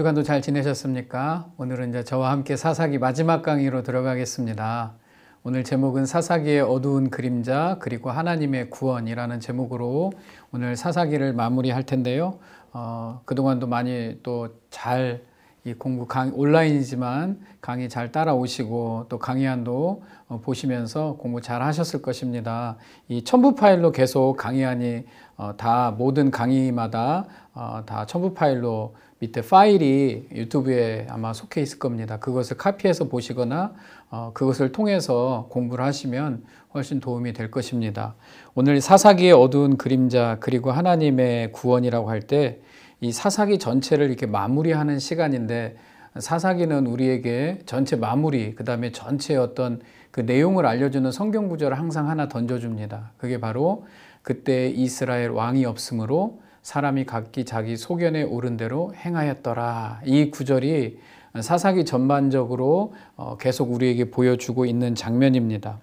주간도 잘 지내셨습니까? 오늘은 이제 저와 함께 사사기 마지막 강의로 들어가겠습니다. 오늘 제목은 사사기의 어두운 그림자 그리고 하나님의 구원이라는 제목으로 오늘 사사기를 마무리할 텐데요. 어, 그동안도 많이 또 잘 이 공부 강 온라인이지만 강의 잘 따라오시고 또 강의안도 어, 보시면서 공부 잘 하셨을 것입니다. 이 첨부 파일로 계속 강의안이 어, 다 모든 강의마다 어, 다 첨부 파일로 밑에 파일이 유튜브에 아마 속해 있을 겁니다. 그것을 카피해서 보시거나 어, 그것을 통해서 공부를 하시면 훨씬 도움이 될 것입니다. 오늘 사사기의 어두운 그림자 그리고 하나님의 구원이라고 할 때 이 사사기 전체를 이렇게 마무리하는 시간인데 사사기는 우리에게 전체 마무리 그 다음에 전체 어떤 그 내용을 알려주는 성경 구절을 항상 하나 던져줍니다. 그게 바로 그때 이스라엘 왕이 없으므로 사람이 각기 자기 소견에 오른 대로 행하였더라. 이 구절이 사사기 전반적으로 어, 계속 우리에게 보여주고 있는 장면입니다.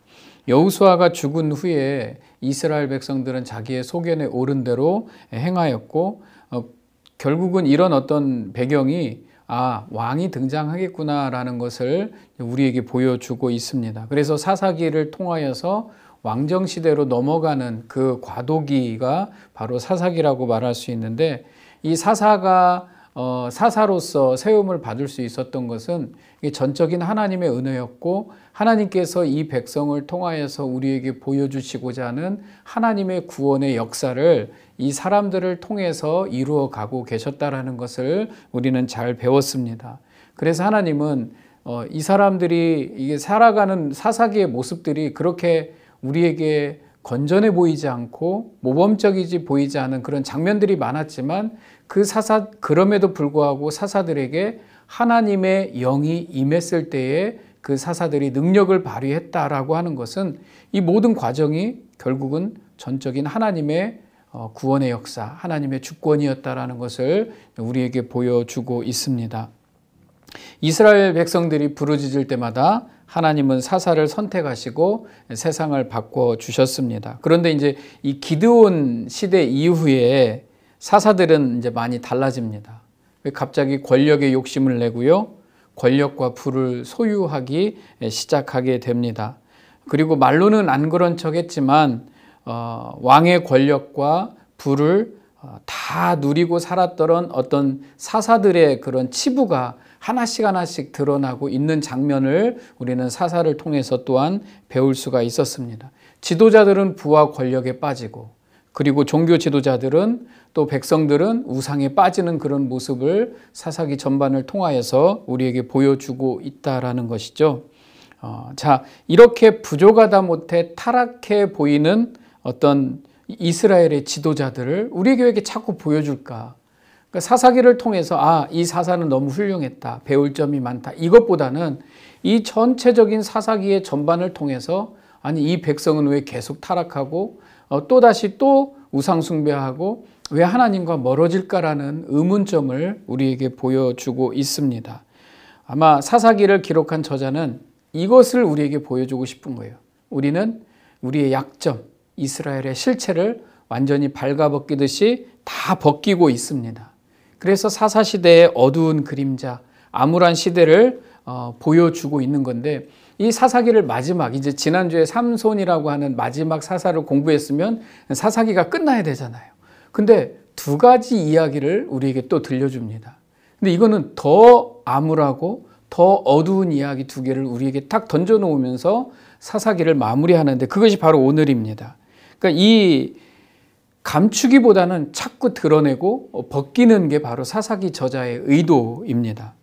여우수아가 죽은 후에 이스라엘 백성들은 자기의 소견에 오른 대로 행하였고 어, 결국은 이런 어떤 배경이 아, 왕이 등장하겠구나라는 것을 우리에게 보여주고 있습니다. 그래서 사사기를 통하여서 왕정 시대로 넘어가는 그 과도기가 바로 사사기라고 말할 수 있는데 이 사사가 어, 사사로서 세움을 받을 수 있었던 것은 전적인 하나님의 은혜였고 하나님께서 이 백성을 통하여서 우리에게 보여주시고자 하는 하나님의 구원의 역사를 이 사람들을 통해서 이루어 가고 계셨다라는 것을 우리는 잘 배웠습니다. 그래서 하나님은 어, 이 사람들이 이게 살아가는 사사기의 모습들이 그렇게 우리에게 건전해 보이지 않고 모범적이지 보이지 않은 그런 장면들이 많았지만 그 사사 그럼에도 불구하고 사사들에게 하나님의 영이 임했을 때에 그 사사들이 능력을 발휘했다라고 하는 것은 이 모든 과정이 결국은 전적인 하나님의 어, 구원의 역사, 하나님의 주권이었다라는 것을 우리에게 보여주고 있습니다. 이스라엘 백성들이 부르짖을 때마다 하나님은 사사를 선택하시고 세상을 바꿔 주셨습니다. 그런데 이제 이 기드온 시대 이후에 사사들은 이제 많이 달라집니다. 갑자기 권력의 욕심을 내고요. 권력과 부를 소유하기 시작하게 됩니다. 그리고 말로는 안 그런 척했지만 어, 왕의 권력과 부를 어, 다 누리고 살았던 어떤 사사들의 그런 치부가 하나씩 하나씩 드러나고 있는 장면을 우리는 사사를 통해서 또한 배울 수가 있었습니다. 지도자들은 부와 권력에 빠지고 그리고 종교 지도자들은 또 백성들은 우상에 빠지는 그런 모습을 사사기 전반을 통하여서 우리에게 보여주고 있다라는 것이죠. 어, 자, 이렇게 부족하다 못해 타락해 보이는 어떤 이스라엘의 지도자들을 우리 교회에게 자꾸 보여줄까? 그러니까 사사기를 통해서 아, 이 사사는 너무 훌륭했다. 배울 점이 많다. 이것보다는 이 전체적인 사사기의 전반을 통해서 아니, 이 백성은 왜 계속 타락하고 어, 또다시 또 우상숭배하고 왜 하나님과 멀어질까라는 의문점을 우리에게 보여주고 있습니다. 아마 사사기를 기록한 저자는 이것을 우리에게 보여주고 싶은 거예요. 우리는 우리의 약점, 이스라엘의 실체를 완전히 발가벗기듯이 다 벗기고 있습니다. 그래서 사사시대의 어두운 그림자, 암울한 시대를 어, 보여주고 있는 건데 이 사사기를 마지막 이제 지난주에 삼손이라고 하는 마지막 사사를 공부했으면 사사기가 끝나야 되잖아요. 근데 두 가지 이야기를 우리에게 또 들려줍니다. 근데 이거는 더 암울하고 더 어두운 이야기 두 개를 우리에게 탁 던져 놓으면서 사사기를 마무리하는데 그것이 바로 오늘입니다. 그러니까 이 감추기보다는 자꾸 드러내고 어, 벗기는 게 바로 사사기 저자의 의도입니다.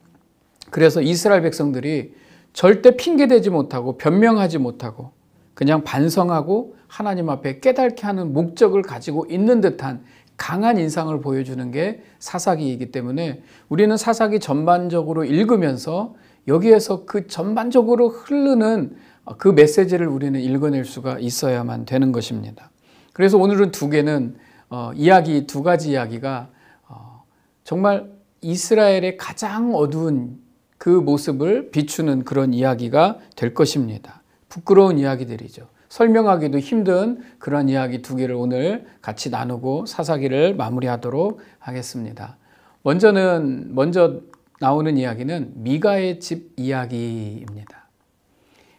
그래서 이스라엘 백성들이 절대 핑계대지 못하고 변명하지 못하고 그냥 반성하고 하나님 앞에 깨닫게 하는 목적을 가지고 있는 듯한 강한 인상을 보여주는 게 사사기이기 때문에 우리는 사사기 전반적으로 읽으면서 여기에서 그 전반적으로 흐르는 그 메시지를 우리는 읽어낼 수가 있어야만 되는 것입니다. 그래서 오늘은 두 개는 어, 이야기 두 가지 이야기가 어, 정말 이스라엘의 가장 어두운 그 모습을 비추는 그런 이야기가 될 것입니다. 부끄러운 이야기들이죠. 설명하기도 힘든 그런 이야기 두 개를 오늘 같이 나누고 사사기를 마무리하도록 하겠습니다. 먼저는 먼저 나오는 이야기는 미가의 집 이야기입니다.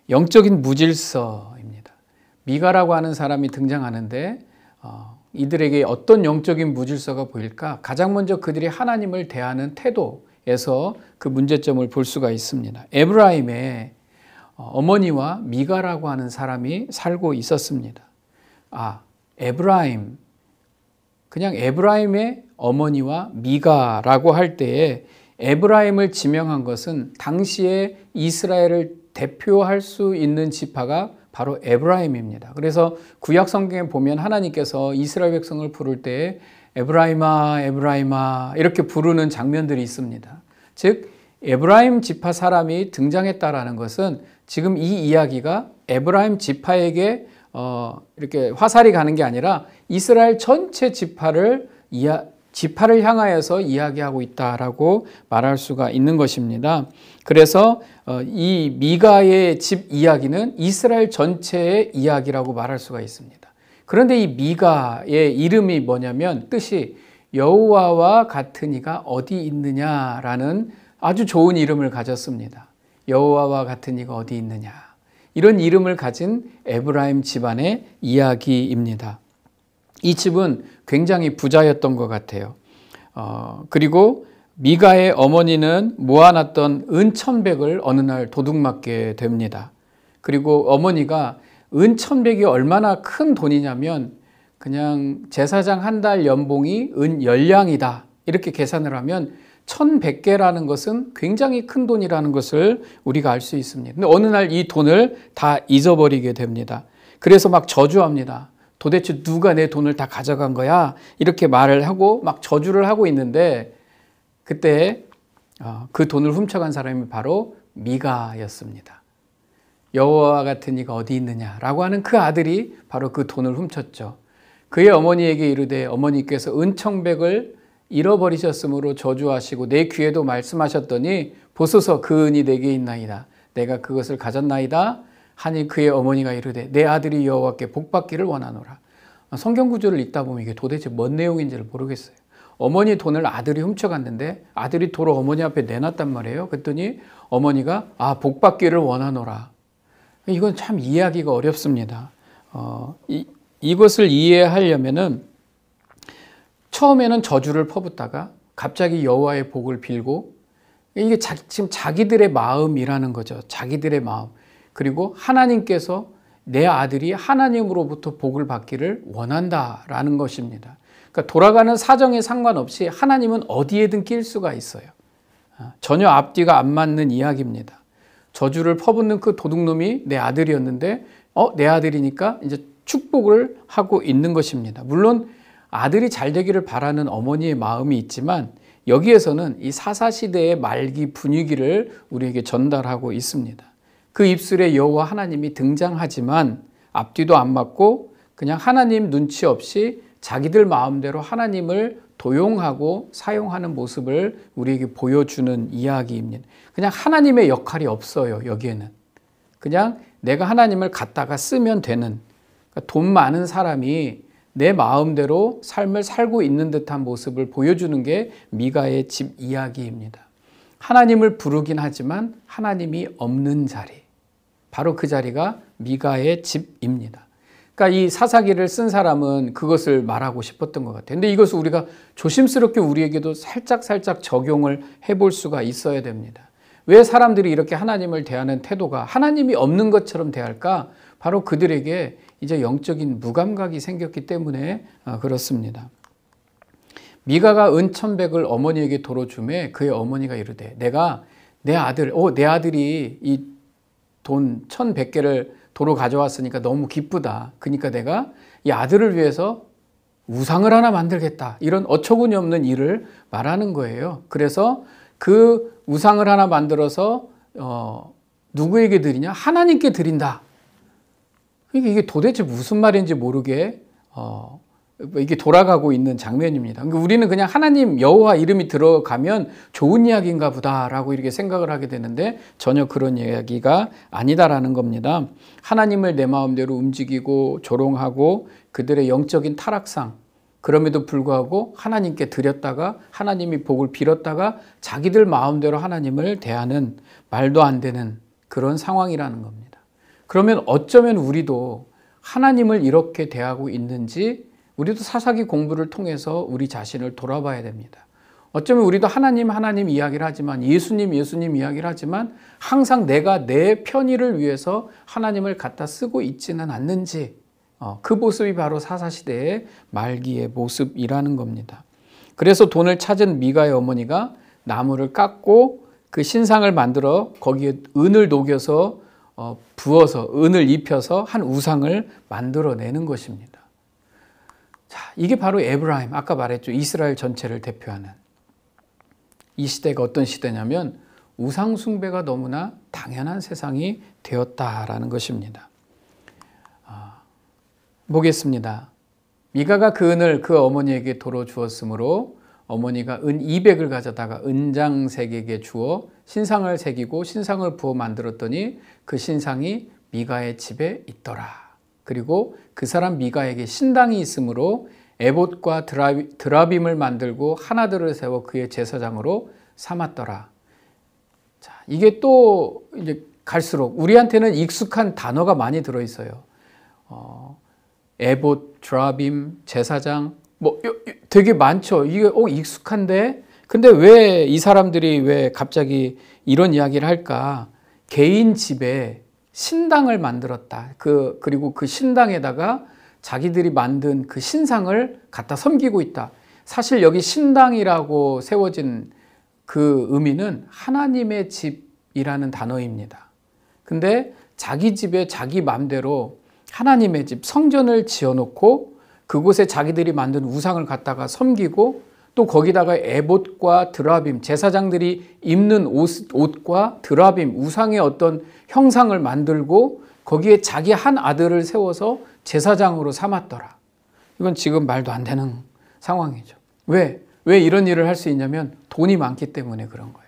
영적인 무질서, 미가라고 하는 사람이 등장하는데 어, 이들에게 어떤 영적인 무질서가 보일까? 가장 먼저 그들이 하나님을 대하는 태도에서 그 문제점을 볼 수가 있습니다. 에브라임의 어, 어머니와 미가라고 하는 사람이 살고 있었습니다. 아, 에브라임. 그냥 에브라임의 어머니와 미가라고 할 때에 에브라임을 지명한 것은 당시에 이스라엘을 대표할 수 있는 지파가 바로 에브라임입니다. 그래서 구약 성경에 보면 하나님께서 이스라엘 백성을 부를 때 에브라임아, 에브라임아 이렇게 부르는 장면들이 있습니다. 즉 에브라임 지파 사람이 등장했다라는 것은 지금 이 이야기가 에브라임 지파에게 어, 이렇게 화살이 가는 게 아니라 이스라엘 전체 지파를 이야, 지파를 향하여서 이야기하고 있다라고 말할 수가 있는 것입니다. 그래서 어, 이 미가의 집 이야기는 이스라엘 전체의 이야기라고 말할 수가 있습니다. 그런데 이 미가의 이름이 뭐냐면 뜻이 여호와와 같은 이가 어디 있느냐라는 아주 좋은 이름을 가졌습니다. 여호와와 같은 이가 어디 있느냐. 이런 이름을 가진 에브라임 집안의 이야기입니다. 이 집은 굉장히 부자였던 것 같아요. 어, 그리고 미가의 어머니는 모아놨던 은천백을 어느 날 도둑맞게 됩니다. 그리고 어머니가 은천백이 얼마나 큰 돈이냐면 그냥 제사장 한 달 연봉이 은열량이다 이렇게 계산을 하면 1100개라는 것은 굉장히 큰 돈이라는 것을 우리가 알 수 있습니다. 근데 어느 날 이 돈을 다 잊어버리게 됩니다. 그래서 막 저주합니다. 도대체 누가 내 돈을 다 가져간 거야? 이렇게 말을 하고 막 저주를 하고 있는데 그때 어, 그 돈을 훔쳐간 사람이 바로 미가였습니다. 여호와 같은 이가 어디 있느냐라고 하는 그 아들이 바로 그 돈을 훔쳤죠. 그의 어머니에게 이르되 어머니께서 은청백을 잃어버리셨으므로 저주하시고 내 귀에도 말씀하셨더니 보소서 그 은이 내게 있나이다. 내가 그것을 가졌나이다. 하니 그의 어머니가 이르되 내 아들이 여호와께 복받기를 원하노라. 성경 구조를 읽다 보면 이게 도대체 뭔 내용인지를 모르겠어요. 어머니 돈을 아들이 훔쳐갔는데 아들이 도로 어머니 앞에 내놨단 말이에요. 그랬더니 어머니가 아 복받기를 원하노라. 이건 참 이해하기가 어렵습니다. 어, 이, 이것을 이해하려면은 처음에는 저주를 퍼붓다가 갑자기 여호와의 복을 빌고 이게 자, 지금 자기들의 마음이라는 거죠. 자기들의 마음. 그리고 하나님께서 내 아들이 하나님으로부터 복을 받기를 원한다라는 것입니다. 그러니까 돌아가는 사정에 상관없이 하나님은 어디에든 낄 수가 있어요. 아, 전혀 앞뒤가 안 맞는 이야기입니다. 저주를 퍼붓는 그 도둑놈이 내 아들이었는데, 어, 내 아들이니까 이제 축복을 하고 있는 것입니다. 물론 아들이 잘 되기를 바라는 어머니의 마음이 있지만 여기에서는 이 사사시대의 말기 분위기를 우리에게 전달하고 있습니다. 그 입술에 여호와 하나님이 등장하지만 앞뒤도 안 맞고 그냥 하나님 눈치 없이 자기들 마음대로 하나님을 도용하고 사용하는 모습을 우리에게 보여주는 이야기입니다. 그냥 하나님의 역할이 없어요, 여기에는. 그냥 내가 하나님을 갖다가 쓰면 되는. 그러니까 돈 많은 사람이 내 마음대로 삶을 살고 있는 듯한 모습을 보여주는 게 미가의 집 이야기입니다. 하나님을 부르긴 하지만 하나님이 없는 자리. 바로 그 자리가 미가의 집입니다. 그러니까 이 사사기를 쓴 사람은 그것을 말하고 싶었던 것 같아요. 근데 이것을 우리가 조심스럽게 우리에게도 살짝살짝 적용을 해볼 수가 있어야 됩니다. 왜 사람들이 이렇게 하나님을 대하는 태도가 하나님이 없는 것처럼 대할까? 바로 그들에게 이제 영적인 무감각이 생겼기 때문에 어, 그렇습니다. 미가가 은천백을 어머니에게 도로 주매 그의 어머니가 이르되 내가 내 아들, 오, 내 아들이 이돈 1100개를 도로 가져왔으니까 너무 기쁘다. 그러니까 내가 이 아들을 위해서 우상을 하나 만들겠다. 이런 어처구니 없는 일을 말하는 거예요. 그래서 그 우상을 하나 만들어서 어, 누구에게 드리냐? 하나님께 드린다. 그러니까 이게 도대체 무슨 말인지 모르게 어, 뭐 이게 돌아가고 있는 장면입니다. 그러니까 우리는 그냥 하나님 여호와 이름이 들어가면 좋은 이야기인가 보다라고 이렇게 생각을 하게 되는데 전혀 그런 이야기가 아니다라는 겁니다. 하나님을 내 마음대로 움직이고 조롱하고 그들의 영적인 타락상 그럼에도 불구하고 하나님께 드렸다가 하나님이 복을 빌었다가 자기들 마음대로 하나님을 대하는 말도 안 되는 그런 상황이라는 겁니다. 그러면 어쩌면 우리도 하나님을 이렇게 대하고 있는지 우리도 사사기 공부를 통해서 우리 자신을 돌아봐야 됩니다. 어쩌면 우리도 하나님 하나님 이야기를 하지만 예수님 예수님 이야기를 하지만 항상 내가 내 편의를 위해서 하나님을 갖다 쓰고 있지는 않는지 어, 그 모습이 바로 사사시대의 말기의 모습이라는 겁니다. 그래서 돈을 찾은 미가의 어머니가 나무를 깎고 그 신상을 만들어 거기에 은을 녹여서 어, 부어서 은을 입혀서 한 우상을 만들어내는 것입니다. 이게 바로 에브라임, 아까 말했죠. 이스라엘 전체를 대표하는. 이 시대가 어떤 시대냐면 우상숭배가 너무나 당연한 세상이 되었다라는 것입니다. 아, 보겠습니다. 미가가 그 은을 그 어머니에게 도로 주었으므로 어머니가 은 200을 가져다가 은장색에게 주어 신상을 새기고 신상을 부어 만들었더니 그 신상이 미가의 집에 있더라. 그리고 그 사람 미가에게 신당이 있으므로 에봇과 드라빔을 만들고 하나들을 세워 그의 제사장으로 삼았더라. 자, 이게 또 이제 갈수록 우리한테는 익숙한 단어가 많이 들어 있어요. 어, 에봇, 드라빔, 제사장 뭐 되게 많죠. 이게 어 익숙한데 근데 왜 이 사람들이 왜 갑자기 이런 이야기를 할까? 개인 집에 신당을 만들었다. 그 그리고 그 신당에다가 자기들이 만든 그 신상을 갖다 섬기고 있다. 사실 여기 신당이라고 세워진 그 의미는 하나님의 집이라는 단어입니다. 근데 자기 집에 자기 맘대로 하나님의 집, 성전을 지어놓고 그곳에 자기들이 만든 우상을 갖다가 섬기고 또 거기다가 에봇과 드라빔, 제사장들이 입는 옷, 옷과 드라빔, 우상의 어떤 형상을 만들고 거기에 자기 한 아들을 세워서 제사장으로 삼았더라. 이건 지금 말도 안 되는 상황이죠. 왜? 왜 이런 일을 할 수 있냐면 돈이 많기 때문에 그런 거예요.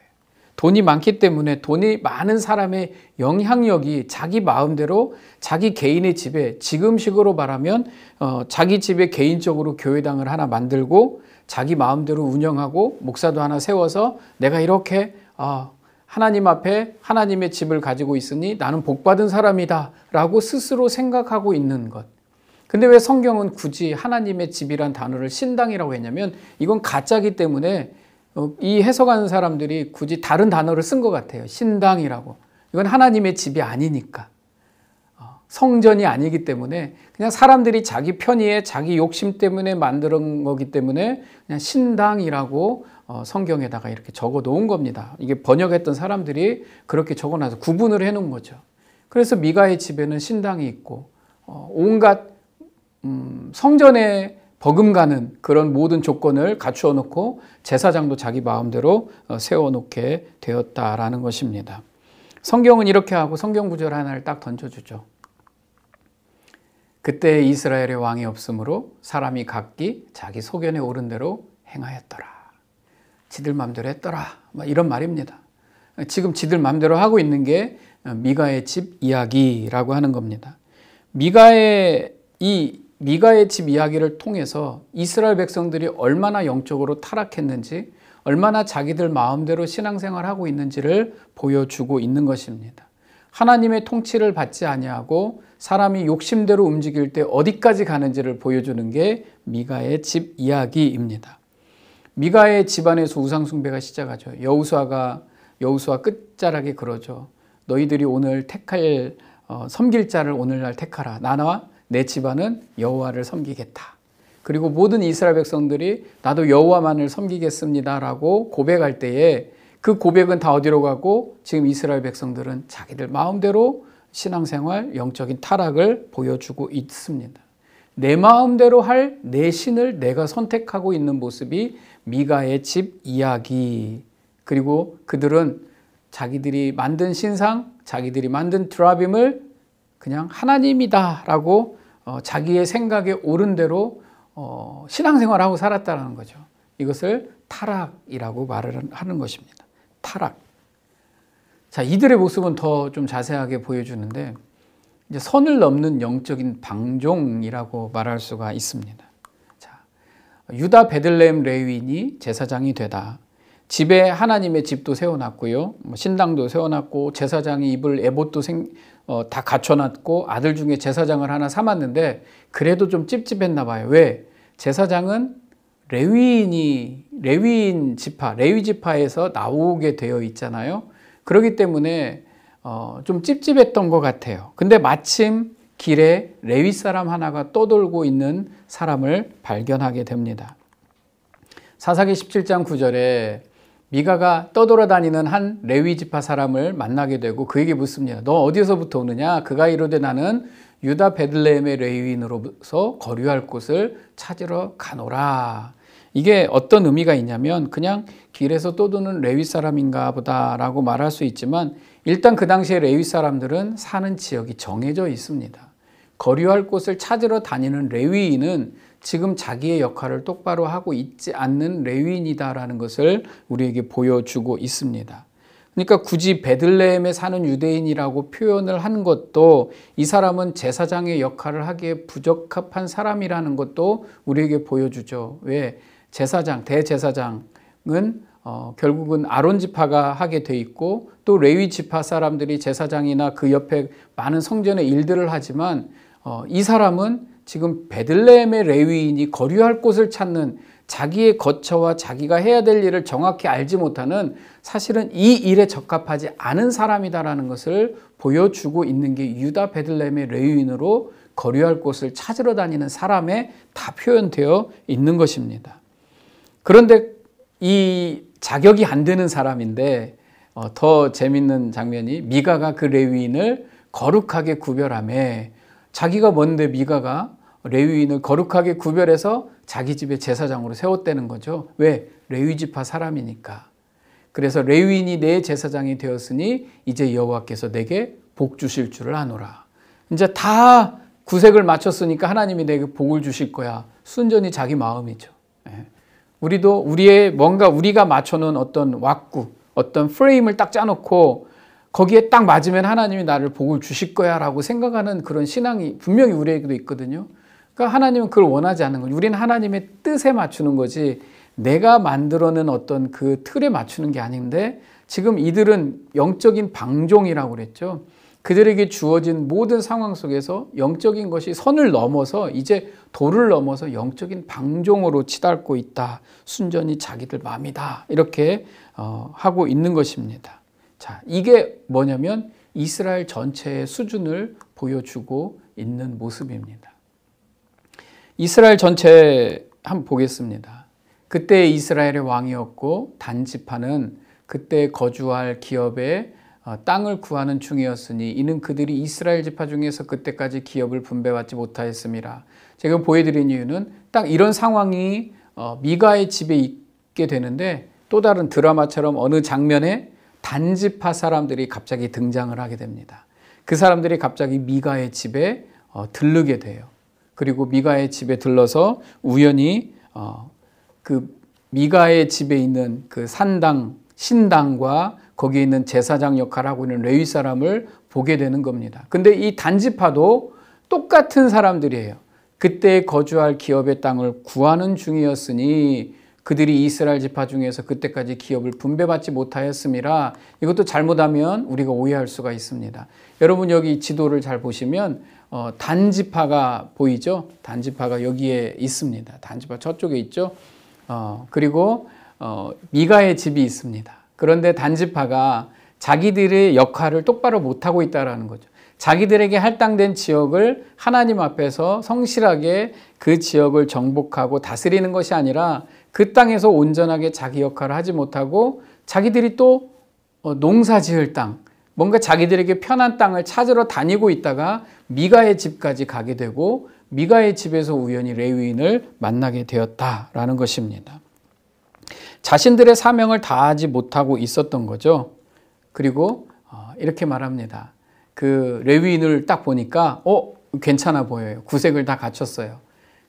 돈이 많기 때문에 돈이 많은 사람의 영향력이 자기 마음대로 자기 개인의 집에 지금식으로 말하면 어, 자기 집에 개인적으로 교회당을 하나 만들고 자기 마음대로 운영하고 목사도 하나 세워서 내가 이렇게 어, 하나님 앞에 하나님의 집을 가지고 있으니 나는 복받은 사람이다 라고 스스로 생각하고 있는 것. 근데 왜 성경은 굳이 하나님의 집이란 단어를 신당이라고 했냐면 이건 가짜기 때문에 어, 이 해석하는 사람들이 굳이 다른 단어를 쓴 것 같아요. 신당이라고. 이건 하나님의 집이 아니니까. 성전이 아니기 때문에 그냥 사람들이 자기 편의에 자기 욕심 때문에 만든 거기 때문에 그냥 신당이라고 어, 성경에다가 이렇게 적어 놓은 겁니다. 이게 번역했던 사람들이 그렇게 적어 놔서 구분을 해 놓은 거죠. 그래서 미가의 집에는 신당이 있고 어, 온갖 음, 성전에 버금가는 그런 모든 조건을 갖추어 놓고 제사장도 자기 마음대로 어, 세워 놓게 되었다라는 것입니다. 성경은 이렇게 하고 성경 구절 하나를 딱 던져주죠. 그때 이스라엘의 왕이 없으므로 사람이 각기 자기 소견에 오른 대로 행하였더라. 지들 맘대로 했더라. 뭐 이런 말입니다. 지금 지들 맘대로 하고 있는 게 미가의 집 이야기라고 하는 겁니다. 미가의 이 미가의 집 이야기를 통해서 이스라엘 백성들이 얼마나 영적으로 타락했는지, 얼마나 자기들 마음대로 신앙생활하고 있는지를 보여주고 있는 것입니다. 하나님의 통치를 받지 아니하고 사람이 욕심대로 움직일 때 어디까지 가는지를 보여주는 게 미가의 집 이야기입니다. 미가의 집안에서 우상숭배가 시작하죠. 여우수아가 여우수아 끝자락에 그러죠. 너희들이 오늘 택할 어, 섬길 자를 오늘날 택하라. 나나내 집안은 여호와를 섬기겠다. 그리고 모든 이스라엘 백성들이 나도 여호와만을 섬기겠습니다라고 고백할 때에 그 고백은 다 어디로 가고 지금 이스라엘 백성들은 자기들 마음대로 신앙생활 영적인 타락을 보여주고 있습니다. 내 마음대로 할 내 신을 내가 선택하고 있는 모습이 미가의 집 이야기. 그리고 그들은 자기들이 만든 신상, 자기들이 만든 드라빔을 그냥 하나님이다라고 어, 자기의 생각에 옳은 대로 어, 신앙생활하고 살았다는 거죠. 이것을 타락이라고 말을 하는 것입니다. 타락. 자, 이들의 모습은 더 좀 자세하게 보여주는데 이제 선을 넘는 영적인 방종이라고 말할 수가 있습니다. 자, 유다 베들레레위이 제사장이 되다. 집에 하나님의 집도 세워놨고요. 뭐 신당도 세워놨고 제사장이 입을 에봇도 생, 어, 다 갖춰놨고 아들 중에 제사장을 하나 삼았는데 그래도 좀 찝찝했나 봐요. 왜? 제사장은 레위인이 레위인 지파, 레위 지파에서 나오게 되어 있잖아요. 그렇기 때문에 어, 좀 찝찝했던 것 같아요. 근데 마침 길에 레위 사람 하나가 떠돌고 있는 사람을 발견하게 됩니다. 사사기 17장 9절에 미가가 떠돌아다니는 한 레위 지파 사람을 만나게 되고 그에게 묻습니다. 너 어디에서부터 오느냐? 그가 이르되 나는 유다 베들레헴의 레위인으로서 거류할 곳을 찾으러 가노라. 이게 어떤 의미가 있냐면 그냥 길에서 떠도는 레위 사람인가 보다라고 말할 수 있지만 일단 그 당시에 레위 사람들은 사는 지역이 정해져 있습니다. 거류할 곳을 찾으러 다니는 레위인은 지금 자기의 역할을 똑바로 하고 있지 않는 레위인이다라는 것을 우리에게 보여주고 있습니다. 그러니까 굳이 베들레헴에 사는 유대인이라고 표현을 한 것도 이 사람은 제사장의 역할을 하기에 부적합한 사람이라는 것도 우리에게 보여주죠. 왜? 제사장, 대제사장은 어, 결국은 아론 지파가 하게 돼 있고 또 레위 지파 사람들이 제사장이나 그 옆에 많은 성전의 일들을 하지만 어, 이 사람은 지금 베들레헴의 레위인이 거류할 곳을 찾는 자기의 거처와 자기가 해야 될 일을 정확히 알지 못하는 사실은 이 일에 적합하지 않은 사람이다라는 것을 보여주고 있는 게 유다 베들레헴의 레위인으로 거류할 곳을 찾으러 다니는 사람의다 표현되어 있는 것입니다. 그런데 이 자격이 안 되는 사람인데 어, 더 재밌는 장면이 미가가 그 레위인을 거룩하게 구별함에 자기가 뭔데 미가가 레위인을 거룩하게 구별해서 자기 집에 제사장으로 세웠다는 거죠. 왜? 레위지파 사람이니까. 그래서 레위인이 내 제사장이 되었으니 이제 여호와께서 내게 복 주실 줄을 아노라. 이제 다 구색을 맞췄으니까 하나님이 내게 복을 주실 거야. 순전히 자기 마음이죠. 예. 우리도 우리의 뭔가 우리가 맞춰놓은 어떤 왁구, 어떤 프레임을 딱 짜놓고 거기에 딱 맞으면 하나님이 나를 복을 주실 거야 라고 생각하는 그런 신앙이 분명히 우리에게도 있거든요. 그러니까 하나님은 그걸 원하지 않는 거죠. 우리는 하나님의 뜻에 맞추는 거지 내가 만들어낸 어떤 그 틀에 맞추는 게 아닌데 지금 이들은 영적인 방종이라고 그랬죠. 그들에게 주어진 모든 상황 속에서 영적인 것이 선을 넘어서 이제 도를 넘어서 영적인 방종으로 치닫고 있다. 순전히 자기들 마음이다. 이렇게 어, 하고 있는 것입니다. 자, 이게 뭐냐면 이스라엘 전체의 수준을 보여주고 있는 모습입니다. 이스라엘 전체 한번 보겠습니다. 그때 이스라엘의 왕이었고 단지파는 그때 거주할 기업의 아, 땅을 구하는 중이었으니 이는 그들이 이스라엘 지파 중에서 그때까지 기업을 분배받지 못하였습이라 제가 보여드린 이유는 딱 이런 상황이 어, 미가의 집에 있게 되는데 또 다른 드라마처럼 어느 장면에 단지파 사람들이 갑자기 등장을 하게 됩니다. 그 사람들이 갑자기 미가의 집에 어, 들르게 돼요. 그리고 미가의 집에 들러서 우연히 어, 그 미가의 집에 있는 그 산당 신당과 거기에 있는 제사장 역할을 하고 있는 레위 사람을 보게 되는 겁니다. 근데 이 단지파도 똑같은 사람들이에요. 그때 거주할 기업의 땅을 구하는 중이었으니 그들이 이스라엘 지파 중에서 그때까지 기업을 분배받지 못하였음이라 이것도 잘못하면 우리가 오해할 수가 있습니다. 여러분 여기 지도를 잘 보시면 어, 단지파가 보이죠? 단지파가 여기에 있습니다. 단지파 저쪽에 있죠? 어, 그리고 어, 미가의 집이 있습니다. 그런데 단지파가 자기들의 역할을 똑바로 못하고 있다는 거죠. 자기들에게 할당된 지역을 하나님 앞에서 성실하게 그 지역을 정복하고 다스리는 것이 아니라 그 땅에서 온전하게 자기 역할을 하지 못하고 자기들이 또 어, 농사 지을 땅, 뭔가 자기들에게 편한 땅을 찾으러 다니고 있다가 미가의 집까지 가게 되고 미가의 집에서 우연히 레위인을 만나게 되었다라는 것입니다. 자신들의 사명을 다하지 못하고 있었던 거죠. 그리고 어, 이렇게 말합니다. 그 레위인을 딱 보니까 어 괜찮아 보여요. 구색을 다 갖췄어요.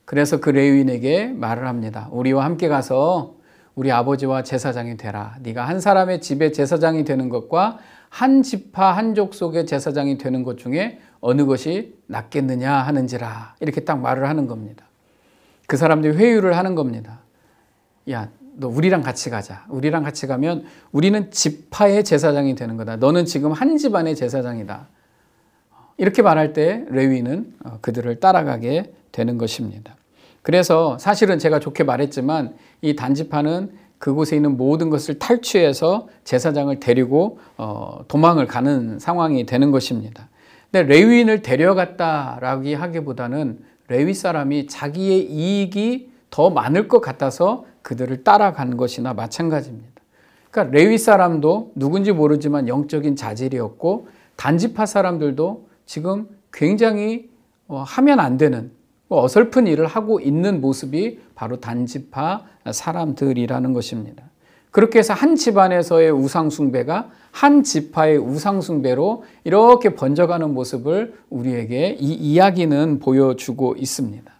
그래서 그 레위인에게 말을 합니다. 우리와 함께 가서 우리 아버지와 제사장이 되라. 네가 한 사람의 집에 제사장이 되는 것과 한집파한 족속의 제사장이 되는 것 중에 어느 것이 낫겠느냐 하는지라. 이렇게 딱 말을 하는 겁니다. 그 사람들이 회유를 하는 겁니다. 야, 너 우리랑 같이 가자. 우리랑 같이 가면 우리는 지파의 제사장이 되는 거다. 너는 지금 한 집안의 제사장이다. 이렇게 말할 때 레위는 어, 그들을 따라가게 되는 것입니다. 그래서 사실은 제가 좋게 말했지만 이 단지파는 그곳에 있는 모든 것을 탈취해서 제사장을 데리고 어, 도망을 가는 상황이 되는 것입니다. 근데 레위인을 데려갔다라기 하기보다는 레위 사람이 자기의 이익이 더 많을 것 같아서 그들을 따라간 것이나 마찬가지입니다. 그러니까 레위 사람도 누군지 모르지만 영적인 자질이었고 단지파 사람들도 지금 굉장히 어, 하면 안 되는 뭐 어설픈 일을 하고 있는 모습이 바로 단지파 사람들이라는 것입니다. 그렇게 해서 한 집안에서의 우상숭배가 한 지파의 우상숭배로 이렇게 번져가는 모습을 우리에게 이 이야기는 보여주고 있습니다.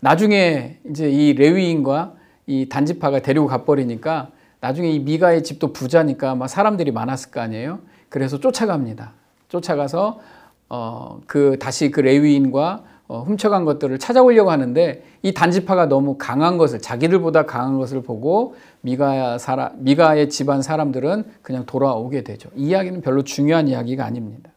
나중에 이제 이 레위인과 이 단지파가 데리고 가버리니까 나중에 이 미가의 집도 부자니까 막 사람들이 많았을 거 아니에요. 그래서 쫓아갑니다. 쫓아가서 어 그 다시 그 레위인과 어 훔쳐간 것들을 찾아오려고 하는데 이 단지파가 너무 강한 것을 자기들보다 강한 것을 보고 미가 사람 미가의 집안 사람들은 그냥 돌아오게 되죠. 이야기는 별로 중요한 이야기가 아닙니다.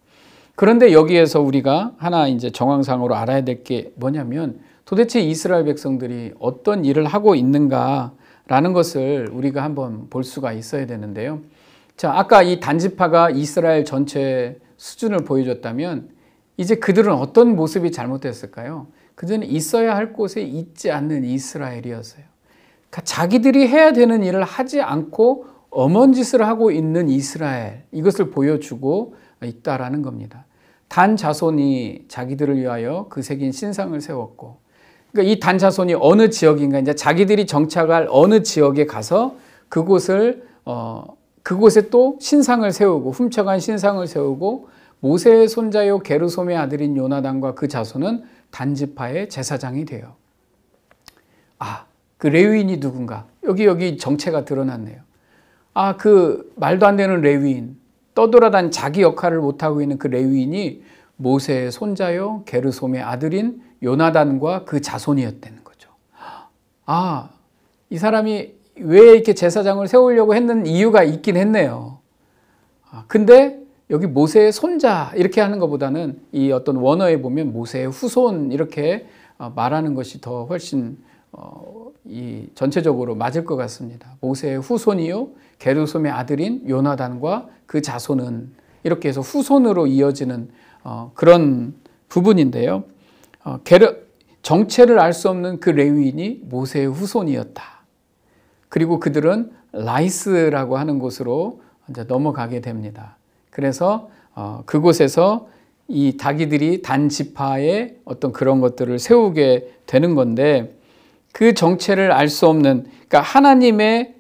그런데 여기에서 우리가 하나 이제 정황상으로 알아야 될 게 뭐냐면 도대체 이스라엘 백성들이 어떤 일을 하고 있는가라는 것을 우리가 한번 볼 수가 있어야 되는데요. 자, 아까 이 단지파가 이스라엘 전체 의 수준을 보여줬다면 이제 그들은 어떤 모습이 잘못됐을까요? 그들은 있어야 할 곳에 있지 않는 이스라엘이었어요. 그러니까 자기들이 해야 되는 일을 하지 않고 엄한 짓을 하고 있는 이스라엘 이것을 보여주고 있다라는 겁니다. 단 자손이 자기들을 위하여 그 색인 신상을 세웠고 그러니까 이 단차선이 어느 지역인가 이제 자기들이 정착할 어느 지역에 가서 그곳을 어 그곳에 또 신상을 세우고 훔쳐간 신상을 세우고 모세의 손자요 게르솜의 아들인 요나단과 그 자손은 단지파의 제사장이 돼요. 아, 그 레위인이 누군가? 여기 여기 정체가 드러났네요. 아, 그 말도 안 되는 레위인. 떠돌아다닌 자기 역할을 못 하고 있는 그 레위인이 모세의 손자요 게르솜의 아들인 요나단과 그 자손이었다는 거죠. 아, 이 사람이 왜 이렇게 제사장을 세우려고 했는 이유가 있긴 했네요. 아, 근데 여기 모세의 손자 이렇게 하는 것보다는 이 어떤 원어에 보면 모세의 후손 이렇게 어, 말하는 것이 더 훨씬 어, 이 전체적으로 맞을 것 같습니다. 모세의 후손이요 게르솜의 아들인 요나단과 그 자손은 이렇게 해서 후손으로 이어지는 어, 그런 부분인데요. 어, 정체를 알 수 없는 그 레위인이 모세의 후손이었다. 그리고 그들은 라이스라고 하는 곳으로 이제 넘어가게 됩니다. 그래서 어, 그곳에서 이 자기들이 단지파의 어떤 그런 것들을 세우게 되는 건데 그 정체를 알 수 없는 그러니까 하나님의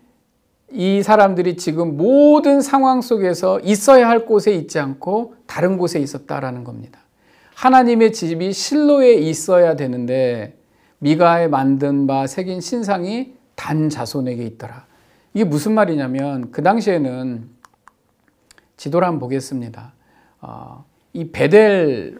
이 사람들이 지금 모든 상황 속에서 있어야 할 곳에 있지 않고 다른 곳에 있었다라는 겁니다. 하나님의 집이 실로에 있어야 되는데 미가에 만든 바 새긴 신상이 단 자손에게 있더라. 이게 무슨 말이냐면 그 당시에는 지도를 한번 보겠습니다. 어, 이 베델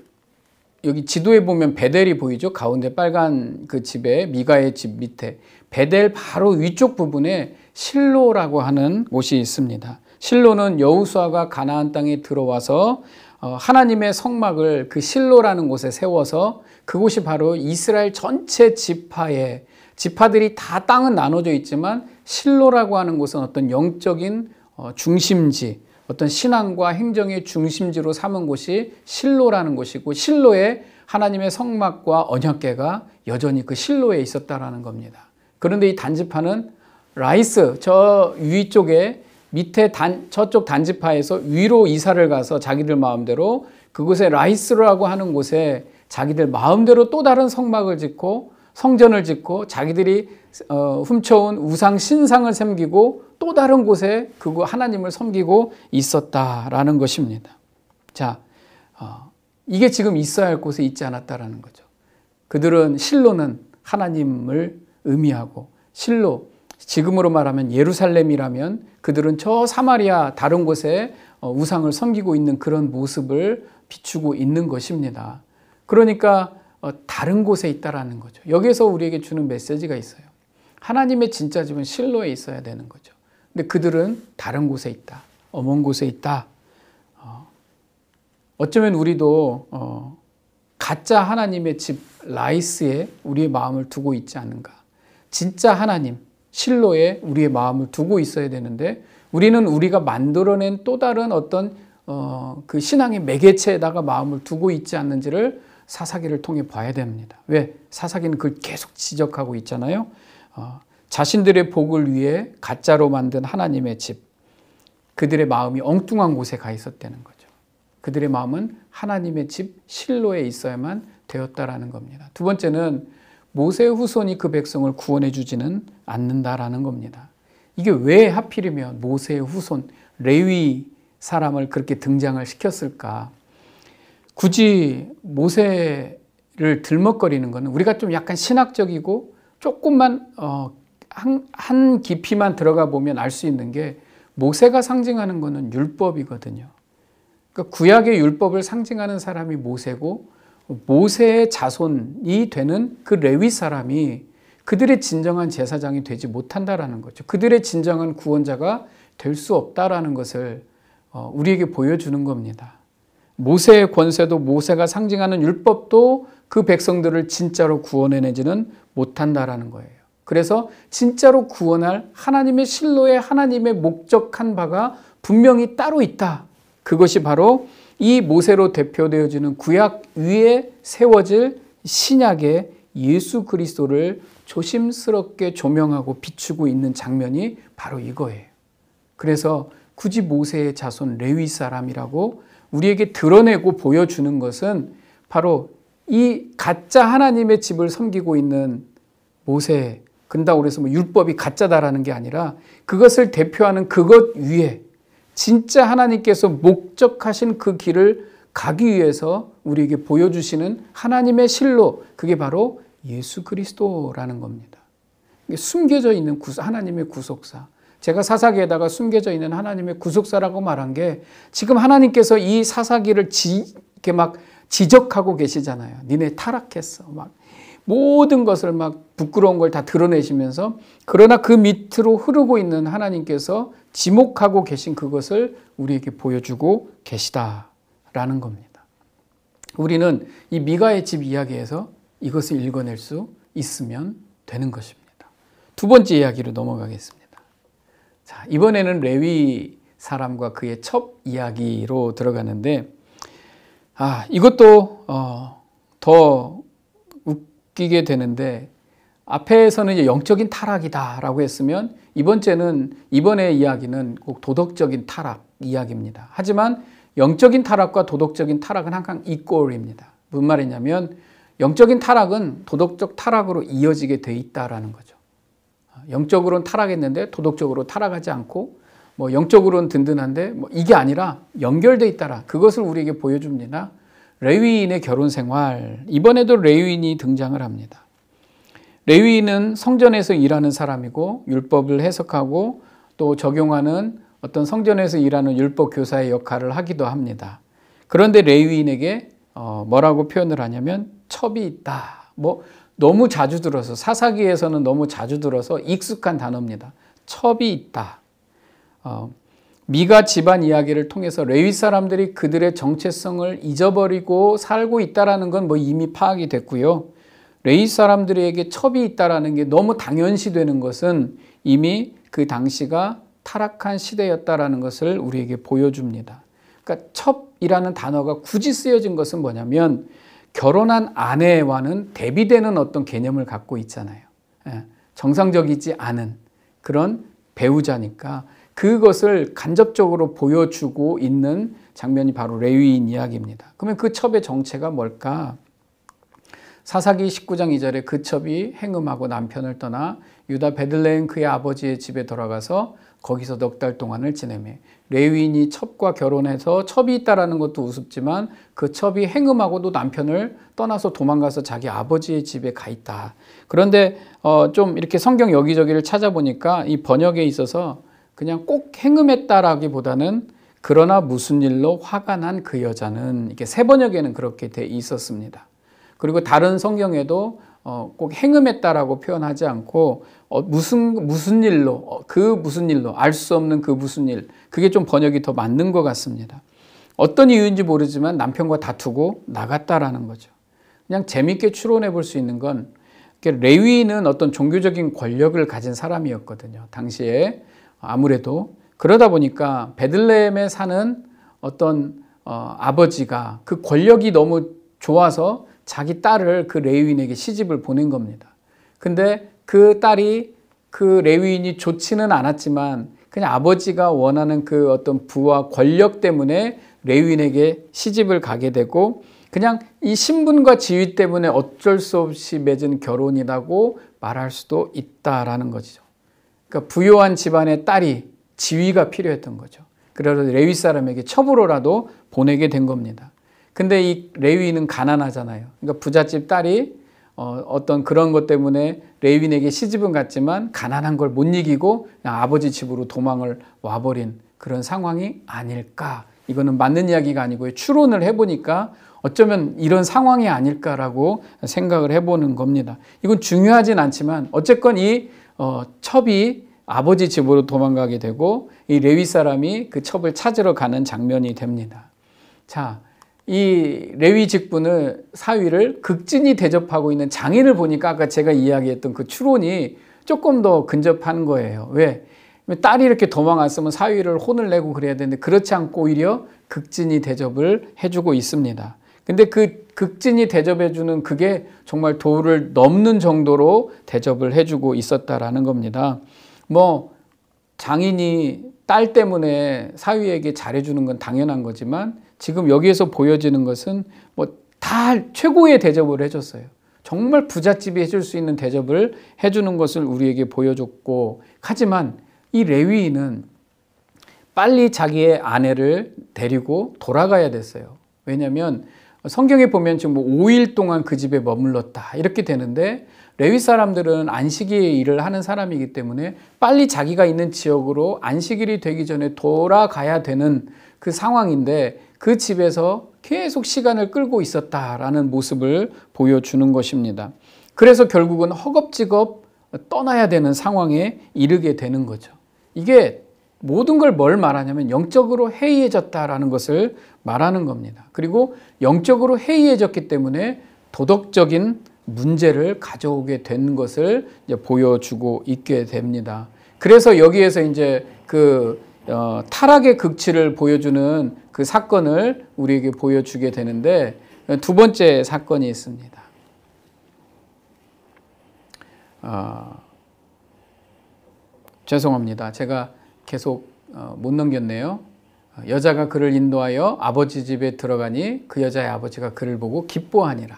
여기 지도에 보면 베델이 보이죠? 가운데 빨간 그 집에 미가의 집 밑에 베델 바로 위쪽 부분에 실로라고 하는 곳이 있습니다. 실로는 여우수아가 가나안 땅에 들어와서 어, 하나님의 성막을 그 실로라는 곳에 세워서 그곳이 바로 이스라엘 전체 지파의 지파들이 다 땅은 나눠져 있지만 실로라고 하는 곳은 어떤 영적인 어, 중심지, 어떤 신앙과 행정의 중심지로 삼은 곳이 실로라는 곳이고 실로에 하나님의 성막과 언약궤가 여전히 그 실로에 있었다라는 겁니다. 그런데 이 단지파는 라이스 저위 쪽에 밑에 단, 저쪽 단지파에서 위로 이사를 가서 자기들 마음대로 그곳에 라이스라고 하는 곳에 자기들 마음대로 또 다른 성막을 짓고 성전을 짓고 자기들이 어, 훔쳐온 우상 신상을 섬기고 또 다른 곳에 그거 하나님을 섬기고 있었다라는 것입니다. 자, 어, 이게 지금 있어야 할 곳에 있지 않았다라는 거죠. 그들은 실로는 하나님을 의미하고 실로 지금으로 말하면 예루살렘이라면 그들은 저 사마리아 다른 곳에 어, 우상을 섬기고 있는 그런 모습을 비추고 있는 것입니다. 그러니까 어, 다른 곳에 있다라는 거죠. 여기서 우리에게 주는 메시지가 있어요. 하나님의 진짜 집은 실로에 있어야 되는 거죠. 근데 그들은 다른 곳에 있다. 어먼 곳에 있다. 어, 어쩌면 우리도 가짜 하나님의 집 라이스에 우리의 마음을 두고 있지 않은가. 진짜 하나님, 실로에 우리의 마음을 두고 있어야 되는데 우리는 우리가 만들어낸 또 다른 어떤 어, 그 신앙의 매개체에다가 마음을 두고 있지 않는지를 사사기를 통해 봐야 됩니다. 왜? 사사기는 그걸 계속 지적하고 있잖아요. 어, 자신들의 복을 위해 가짜로 만든 하나님의 집. 그들의 마음이 엉뚱한 곳에 가 있었다는 거죠. 그들의 마음은 하나님의 집 실로에 있어야만 되었다라는 겁니다. 두 번째는 모세의 후손이 그 백성을 구원해 주지는 않는다라는 겁니다. 이게 왜 하필이면 모세의 후손 레위 사람을 그렇게 등장을 시켰을까? 굳이 모세를 들먹거리는 것은 우리가 좀 약간 신학적이고 조금만 어, 한, 한 깊이만 들어가 보면 알 수 있는 게 모세가 상징하는 것은 율법이거든요. 그러니까 구약의 율법을 상징하는 사람이 모세고 모세의 자손이 되는 그 레위 사람이 그들의 진정한 제사장이 되지 못한다라는 거죠. 그들의 진정한 구원자가 될 수 없다라는 것을 어, 우리에게 보여주는 겁니다. 모세의 권세도 모세가 상징하는 율법도 그 백성들을 진짜로 구원해내지는 못한다라는 거예요. 그래서 진짜로 구원할 하나님의 신로의 하나님의 목적한 바가 분명히 따로 있다. 그것이 바로 이 모세로 대표되어지는 구약 위에 세워질 신약의 예수 그리스도를 조심스럽게 조명하고 비추고 있는 장면이 바로 이거예요. 그래서 굳이 모세의 자손 레위 사람이라고 우리에게 드러내고 보여주는 것은 바로 이 가짜 하나님의 집을 섬기고 있는 모세 근다고 그래서 뭐 율법이 가짜다라는 게 아니라 그것을 대표하는 그것 위에 진짜 하나님께서 목적하신 그 길을 가기 위해서 우리에게 보여주시는 하나님의 실로 그게 바로 예수 그리스도라는 겁니다. 숨겨져 있는 구 하나님의 구속사. 제가 사사기에다가 숨겨져 있는 하나님의 구속사라고 말한 게 지금 하나님께서 이 사사기를 지, 이렇게 막 지적하고 계시잖아요. 니네 타락했어. 막 모든 것을 막 부끄러운 걸 다 드러내시면서 그러나 그 밑으로 흐르고 있는 하나님께서 지목하고 계신 그것을 우리에게 보여주고 계시다라는 겁니다. 우리는 이 미가의 집 이야기에서 이것을 읽어낼 수 있으면 되는 것입니다. 두 번째 이야기로 넘어가겠습니다. 자, 이번에는 레위 사람과 그의 첩 이야기로 들어가는데, 아, 이것도, 어, 더 웃기게 되는데, 앞에서는 이제 영적인 타락이다라고 했으면 이번째는 이번의 이야기는 꼭 도덕적인 타락 이야기입니다. 하지만 영적인 타락과 도덕적인 타락은 항상 이꼴입니다. 무슨 말이냐면 영적인 타락은 도덕적 타락으로 이어지게 돼 있다라는 거죠. 영적으로는 타락했는데 도덕적으로 타락하지 않고 뭐 영적으로는 든든한데 뭐 이게 아니라 연결돼 있다라 그것을 우리에게 보여줍니다. 레위인의 결혼 생활 이번에도 레위인이 등장을 합니다. 레위인은 성전에서 일하는 사람이고 율법을 해석하고 또 적용하는 어떤 성전에서 일하는 율법 교사의 역할을 하기도 합니다. 그런데 레위인에게 어, 뭐라고 표현을 하냐면 첩이 있다. 뭐 너무 자주 들어서 사사기에서는 너무 자주 들어서 익숙한 단어입니다. 첩이 있다. 어, 미가 집안 이야기를 통해서 레위 사람들이 그들의 정체성을 잊어버리고 살고 있다라는 건 뭐 이미 파악이 됐고요. 레이 사람들에게 첩이 있다라는 게 너무 당연시 되는 것은 이미 그 당시가 타락한 시대였다라는 것을 우리에게 보여줍니다. 그러니까 첩이라는 단어가 굳이 쓰여진 것은 뭐냐면 결혼한 아내와는 대비되는 어떤 개념을 갖고 있잖아요. 예, 정상적이지 않은 그런 배우자니까 그것을 간접적으로 보여주고 있는 장면이 바로 레위인 이야기입니다. 그러면 그 첩의 정체가 뭘까? 사사기 19장 2절에 그 첩이 행음하고 남편을 떠나 유다 베들레헴 그의 아버지의 집에 돌아가서 거기서 넉 달 동안을 지내매 레위인이 첩과 결혼해서 첩이 있다라는 것도 우습지만 그 첩이 행음하고도 남편을 떠나서 도망가서 자기 아버지의 집에 가 있다. 그런데 어좀 이렇게 성경 여기저기를 찾아보니까 이 번역에 있어서 그냥 꼭 행음했다라기보다는 그러나 무슨 일로 화가 난 그 여자는 이렇게 세 번역에는 그렇게 돼 있었습니다. 그리고 다른 성경에도 어, 꼭 행음했다라고 표현하지 않고 어, 무슨 무슨 일로 어, 그 무슨 일로 알 수 없는 그 무슨 일 그게 좀 번역이 더 맞는 것 같습니다. 어떤 이유인지 모르지만 남편과 다투고 나갔다라는 거죠. 그냥 재밌게 추론해 볼 수 있는 건 레위는 어떤 종교적인 권력을 가진 사람이었거든요. 당시에 아무래도 그러다 보니까 베들레헴에 사는 어떤 어, 아버지가 그 권력이 너무 좋아서 자기 딸을 그 레위인에게 시집을 보낸 겁니다. 근데 그 딸이 그 레위인이 좋지는 않았지만 그냥 아버지가 원하는 그 어떤 부와 권력 때문에 레위인에게 시집을 가게 되고 그냥 이 신분과 지위 때문에 어쩔 수 없이 맺은 결혼이라고 말할 수도 있다라는 거죠. 그러니까 부유한 집안의 딸이 지위가 필요했던 거죠. 그래서 레위 사람에게 첩으로라도 보내게 된 겁니다. 근데 이레위는 가난하잖아요. 그러니까 부잣집 딸이 어, 어떤 그런 것 때문에 레윈에게 시집은 갔지만 가난한 걸 못 이기고 아버지 집으로 도망을 와버린 그런 상황이 아닐까. 이거는 맞는 이야기가 아니고 추론을 해보니까 어쩌면 이런 상황이 아닐까라고 생각을 해보는 겁니다. 이건 중요하진 않지만 어쨌건 이 어, 첩이 아버지 집으로 도망가게 되고 이 레위 사람이 그 첩을 찾으러 가는 장면이 됩니다. 자, 이 레위 직분을 사위를 극진히 대접하고 있는 장인을 보니까 아까 제가 이야기했던 그 추론이 조금 더 근접한 거예요. 왜? 딸이 이렇게 도망갔으면 사위를 혼을 내고 그래야 되는데 그렇지 않고 오히려 극진히 대접을 해주고 있습니다. 근데 그 극진히 대접해주는 그게 정말 도를 넘는 정도로 대접을 해주고 있었다라는 겁니다. 뭐 장인이 딸 때문에 사위에게 잘해주는 건 당연한 거지만 지금 여기에서 보여지는 것은 뭐 다 최고의 대접을 해줬어요. 정말 부잣집이 해줄 수 있는 대접을 해주는 것을 우리에게 보여줬고, 하지만 이 레위인은 빨리 자기의 아내를 데리고 돌아가야 됐어요. 왜냐하면 성경에 보면 지금 뭐 5일 동안 그 집에 머물렀다 이렇게 되는데 레위 사람들은 안식일 일을 하는 사람이기 때문에 빨리 자기가 있는 지역으로 안식일이 되기 전에 돌아가야 되는 그 상황인데 그 집에서 계속 시간을 끌고 있었다라는 모습을 보여주는 것입니다. 그래서 결국은 허겁지겁 떠나야 되는 상황에 이르게 되는 거죠. 이게 모든 걸 뭘 말하냐면 영적으로 해이해졌다라는 것을 말하는 겁니다. 그리고 영적으로 해이해졌기 때문에 도덕적인 문제를 가져오게 된 것을 보여주고 있게 됩니다. 그래서 여기에서 이제 그 어, 타락의 극치를 보여주는 그 사건을 우리에게 보여주게 되는데 두 번째 사건이 있습니다. 어, 죄송합니다. 제가 계속 어, 못 넘겼네요. 여자가 그를 인도하여 아버지 집에 들어가니 그 여자의 아버지가 그를 보고 기뻐하니라.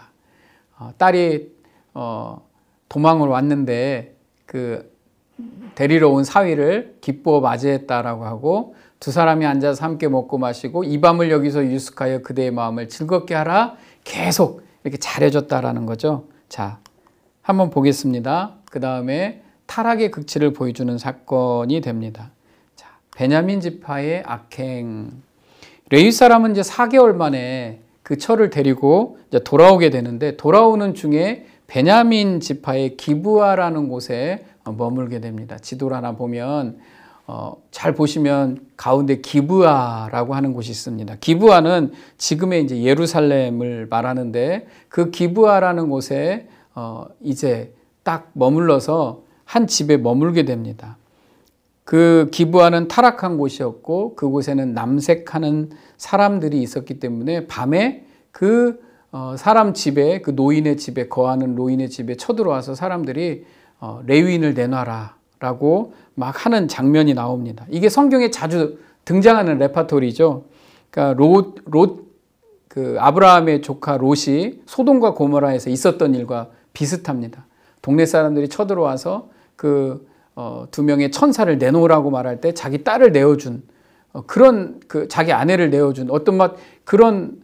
어, 딸이 어, 도망을 왔는데 그 데리러 온 사위를 기뻐 맞이했다라고 하고 두 사람이 앉아서 함께 먹고 마시고 이 밤을 여기서 유숙하여 그대의 마음을 즐겁게 하라 계속 이렇게 잘해줬다라는 거죠. 자, 한번 보겠습니다. 그 다음에 타락의 극치를 보여주는 사건이 됩니다. 자, 베냐민 지파의 악행. 레위 사람은 이제 4개월 만에 그 철을 데리고 이제 돌아오게 되는데 돌아오는 중에 베냐민 지파의 기부아라는 곳에 머물게 됩니다. 지도를 하나 보면 어, 잘 보시면 가운데 기브아라고 하는 곳이 있습니다. 기브아는 지금의 이제 예루살렘을 말하는데 그 기브아라는 곳에 어, 이제 딱 머물러서 한 집에 머물게 됩니다. 그 기브아는 타락한 곳이었고 그곳에는 남색하는 사람들이 있었기 때문에 밤에 그 어, 사람 집에 그 노인의 집에 거하는 노인의 집에 쳐들어와서 사람들이 어, 레위인을 내놔라라고 막 하는 장면이 나옵니다. 이게 성경에 자주 등장하는 레파토리죠. 그러니까 롯, 롯, 그 아브라함의 조카 롯이 소돔과 고모라에서 있었던 일과 비슷합니다. 동네 사람들이 쳐들어와서 그두 어, 명의 천사를 내놓으라고 말할 때 자기 딸을 내어준 어, 그런 그 자기 아내를 내어준 어떤 막 그런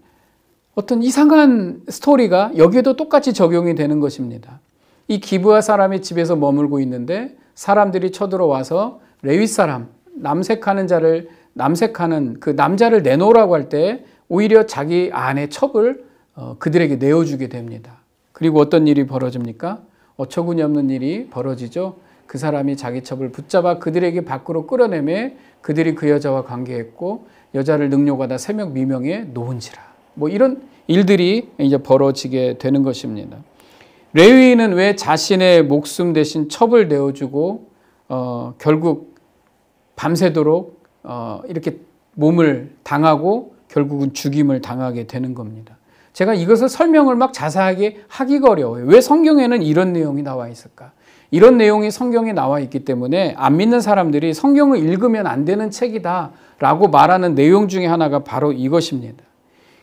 어떤 이상한 스토리가 여기에도 똑같이 적용이 되는 것입니다. 이 기브아 사람의 집에서 머물고 있는데 사람들이 쳐들어와서 레위 사람 남색하는 자를 남색하는 그 남자를 내놓으라고 할 때 오히려 자기 아내 첩을 어, 그들에게 내어주게 됩니다. 그리고 어떤 일이 벌어집니까? 어처구니없는 일이 벌어지죠. 그 사람이 자기 첩을 붙잡아 그들에게 밖으로 끌어내매 그들이 그 여자와 관계했고 여자를 능욕하다 새벽 미명에 놓은지라. 뭐 이런 일들이 이제 벌어지게 되는 것입니다. 레위인은 왜 자신의 목숨 대신 첩을 내어주고 어, 결국 밤새도록 어, 이렇게 몸을 당하고 결국은 죽임을 당하게 되는 겁니다. 제가 이것을 설명을 막 자세하게 하기가 어려워요. 왜 성경에는 이런 내용이 나와 있을까? 이런 내용이 성경에 나와 있기 때문에 안 믿는 사람들이 성경을 읽으면 안 되는 책이다라고 말하는 내용 중에 하나가 바로 이것입니다.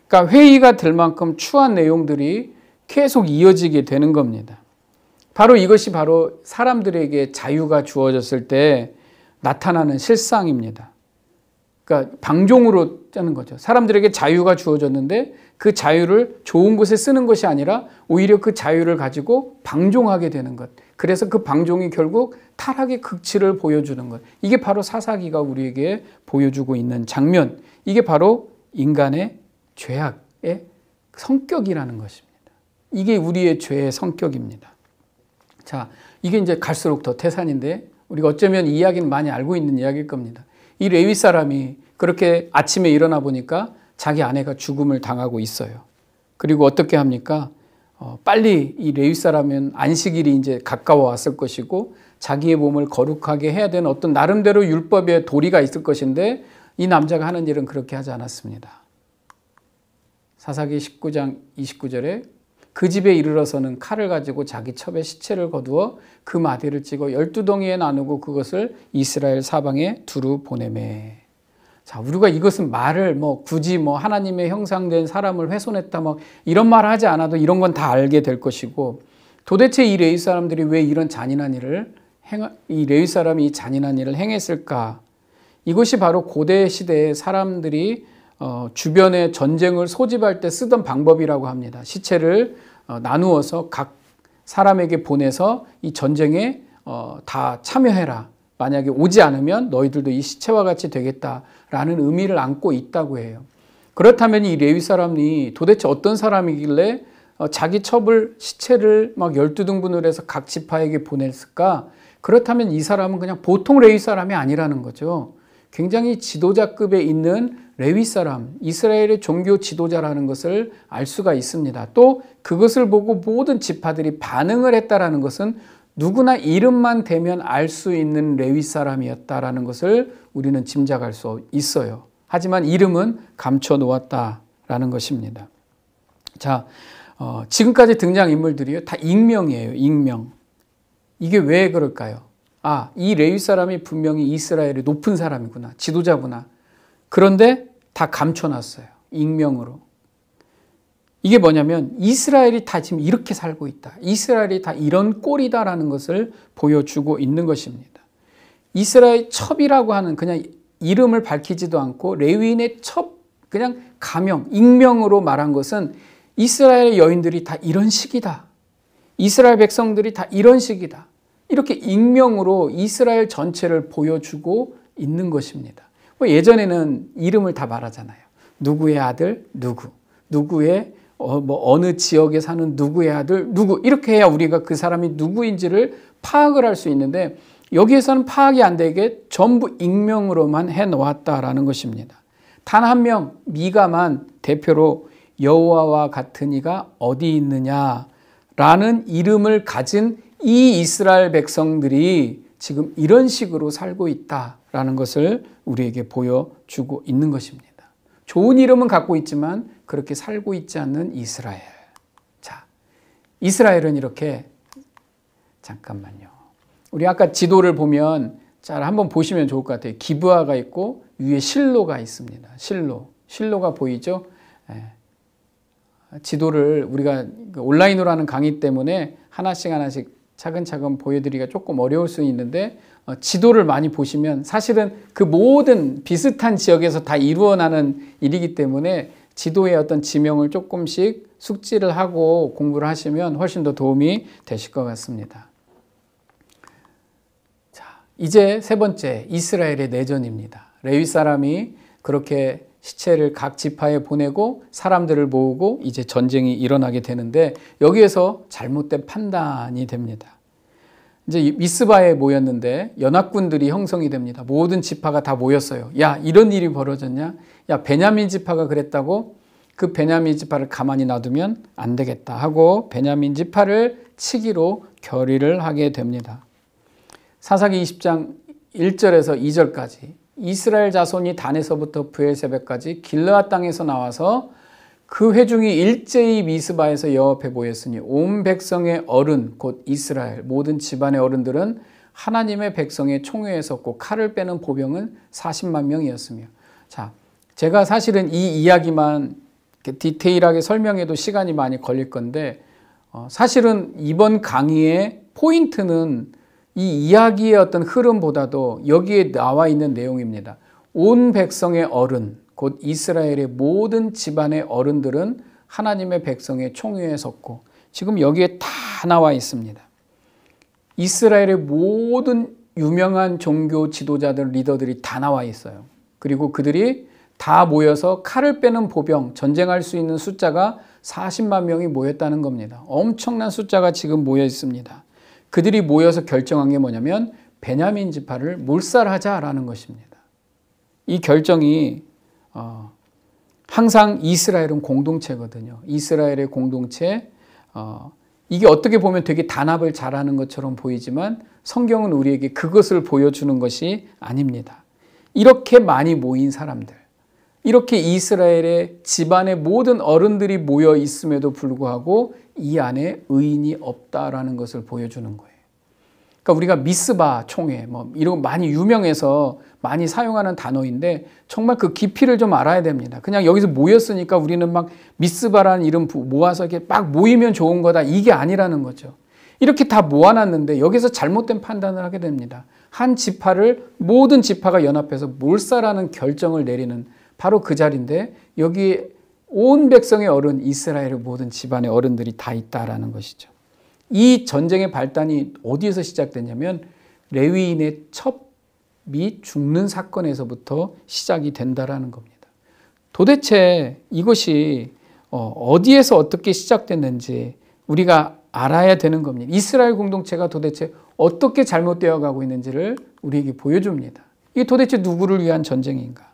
그러니까 회의가 될 만큼 추한 내용들이 계속 이어지게 되는 겁니다. 바로 이것이 바로 사람들에게 자유가 주어졌을 때 나타나는 실상입니다. 그러니까 방종으로 짜는 거죠. 사람들에게 자유가 주어졌는데 그 자유를 좋은 곳에 쓰는 것이 아니라 오히려 그 자유를 가지고 방종하게 되는 것. 그래서 그 방종이 결국 타락의 극치를 보여주는 것. 이게 바로 사사기가 우리에게 보여주고 있는 장면. 이게 바로 인간의 죄악의 성격이라는 것입니다. 이게 우리의 죄의 성격입니다. 자, 이게 이제 갈수록 더 태산인데 우리가 어쩌면 이 이야기는 많이 알고 있는 이야기일 겁니다. 이 레위 사람이 그렇게 아침에 일어나 보니까 자기 아내가 죽음을 당하고 있어요. 그리고 어떻게 합니까? 어, 빨리 이 레위 사람은 안식일이 이제 가까워 왔을 것이고 자기의 몸을 거룩하게 해야 되는 어떤 나름대로 율법의 도리가 있을 것인데 이 남자가 하는 일은 그렇게 하지 않았습니다. 사사기 19장 29절에 그 집에 이르러서는 칼을 가지고 자기 첩의 시체를 거두어 그 마디를 찍어 열두 덩이에 나누고 그것을 이스라엘 사방에 두루 보내매. 자, 우리가 이것은 말을 뭐 굳이 뭐 하나님의 형상된 사람을 훼손했다 막 뭐 이런 말 하지 않아도 이런 건 다 알게 될 것이고 도대체 이 레위 사람들이 왜 이런 잔인한 일을 행, 이 레위 사람이 이 잔인한 일을 행했을까? 이것이 바로 고대 시대의 사람들이 어, 주변에 전쟁을 소집할 때 쓰던 방법이라고 합니다. 시체를 어, 나누어서 각 사람에게 보내서 이 전쟁에 어, 다 참여해라. 만약에 오지 않으면 너희들도 이 시체와 같이 되겠다라는 의미를 안고 있다고 해요. 그렇다면 이 레위 사람이 도대체 어떤 사람이길래 어, 자기 첩을 시체를 막 12등분을 해서 각 지파에게 보냈을까? 그렇다면 이 사람은 그냥 보통 레위 사람이 아니라는 거죠. 굉장히 지도자급에 있는 레위 사람, 이스라엘의 종교 지도자라는 것을 알 수가 있습니다. 또 그것을 보고 모든 지파들이 반응을 했다라는 것은 누구나 이름만 대면 알 수 있는 레위 사람이었다라는 것을 우리는 짐작할 수 있어요. 하지만 이름은 감춰 놓았다라는 것입니다. 자, 어, 지금까지 등장 인물들이요 다 익명이에요. 익명. 이게 왜 그럴까요? 아, 이 레위 사람이 분명히 이스라엘의 높은 사람이구나, 지도자구나. 그런데 다 감춰놨어요. 익명으로. 이게 뭐냐면 이스라엘이 다 지금 이렇게 살고 있다. 이스라엘이 다 이런 꼴이다라는 것을 보여주고 있는 것입니다. 이스라엘 첩이라고 하는 그냥 이름을 밝히지도 않고 레위인의 첩 그냥 가명 익명으로 말한 것은 이스라엘 여인들이 다 이런 식이다. 이스라엘 백성들이 다 이런 식이다. 이렇게 익명으로 이스라엘 전체를 보여주고 있는 것입니다. 뭐 예전에는 이름을 다 말하잖아요. 누구의 아들, 누구. 누구의 어, 뭐 어느 지역에 사는 누구의 아들, 누구. 이렇게 해야 우리가 그 사람이 누구인지를 파악을 할 수 있는데 여기에서는 파악이 안 되게 전부 익명으로만 해 놓았다라는 것입니다. 단 한 명 미가만 대표로 여호와와 같은 이가 어디 있느냐라는 이름을 가진 이 이스라엘 백성들이 지금 이런 식으로 살고 있다라는 것을 우리에게 보여주고 있는 것입니다. 좋은 이름은 갖고 있지만 그렇게 살고 있지 않는 이스라엘. 자, 이스라엘은 이렇게 잠깐만요. 우리 아까 지도를 보면 잘 한번 보시면 좋을 것 같아요. 기브아가 있고 위에 실로가 있습니다. 실로. 실로가 보이죠? 예. 지도를 우리가 그 온라인으로 하는 강의 때문에 하나씩 하나씩 차근차근 보여드리기가 조금 어려울 수 있는데 어, 지도를 많이 보시면 사실은 그 모든 비슷한 지역에서 다 이루어나는 일이기 때문에 지도의 어떤 지명을 조금씩 숙지를 하고 공부를 하시면 훨씬 더 도움이 되실 것 같습니다. 자, 이제 세 번째 이스라엘의 내전입니다. 레위 사람이 그렇게 시체를 각 지파에 보내고 사람들을 모으고 이제 전쟁이 일어나게 되는데 여기에서 잘못된 판단이 됩니다. 이제 미스바에 모였는데 연합군들이 형성이 됩니다. 모든 지파가 다 모였어요. 야, 이런 일이 벌어졌냐? 야, 베냐민 지파가 그랬다고 그 베냐민 지파를 가만히 놔두면 안 되겠다 하고 베냐민 지파를 치기로 결의를 하게 됩니다. 사사기 20장 1절에서 2절까지 이스라엘 자손이 단에서부터 브엘세베까지 길르앗 땅에서 나와서 그 회중이 일제히 미스바에서 영 앞에 보였으니 온 백성의 어른 곧 이스라엘 모든 집안의 어른들은 하나님의 백성의 총회에 섰고 칼을 빼는 보병은 40만 명이었으며 자 제가 사실은 이 이야기만 디테일하게 설명해도 시간이 많이 걸릴 건데 어, 사실은 이번 강의의 포인트는 이 이야기의 어떤 흐름보다도 여기에 나와 있는 내용입니다. 온 백성의 어른 곧 이스라엘의 모든 집안의 어른들은 하나님의 백성의 총회에 섰고 지금 여기에 다 나와 있습니다. 이스라엘의 모든 유명한 종교 지도자들 리더들이 다 나와 있어요. 그리고 그들이 다 모여서 칼을 빼는 보병, 전쟁할 수 있는 숫자가 40만 명이 모였다는 겁니다. 엄청난 숫자가 지금 모여 있습니다. 그들이 모여서 결정한 게 뭐냐면 베냐민 지파를 몰살하자라는 것입니다. 이 결정이 어, 항상 이스라엘은 공동체거든요. 이스라엘의 공동체, 어, 이게 어떻게 보면 되게 단합을 잘하는 것처럼 보이지만 성경은 우리에게 그것을 보여주는 것이 아닙니다. 이렇게 많이 모인 사람들, 이렇게 이스라엘의 집안의 모든 어른들이 모여 있음에도 불구하고 이 안에 의인이 없다라는 것을 보여주는 거예요. 그러니까 우리가 미스바 총회 뭐 이런 거 많이 유명해서 많이 사용하는 단어인데 정말 그 깊이를 좀 알아야 됩니다. 그냥 여기서 모였으니까 우리는 막 미스바라는 이름 모아서 이렇게 막 모이면 좋은 거다 이게 아니라는 거죠. 이렇게 다 모아놨는데 여기서 잘못된 판단을 하게 됩니다. 한 지파를 모든 지파가 연합해서 몰살하는 결정을 내리는 바로 그 자리인데 여기 온 백성의 어른 이스라엘의 모든 집안의 어른들이 다 있다라는 것이죠. 이 전쟁의 발단이 어디에서 시작됐냐면 레위인의 첩이 죽는 사건에서부터 시작이 된다라는 겁니다. 도대체 이것이 어, 어디에서 어떻게 시작됐는지 우리가 알아야 되는 겁니다. 이스라엘 공동체가 도대체 어떻게 잘못되어 가고 있는지를 우리에게 보여줍니다. 이게 도대체 누구를 위한 전쟁인가?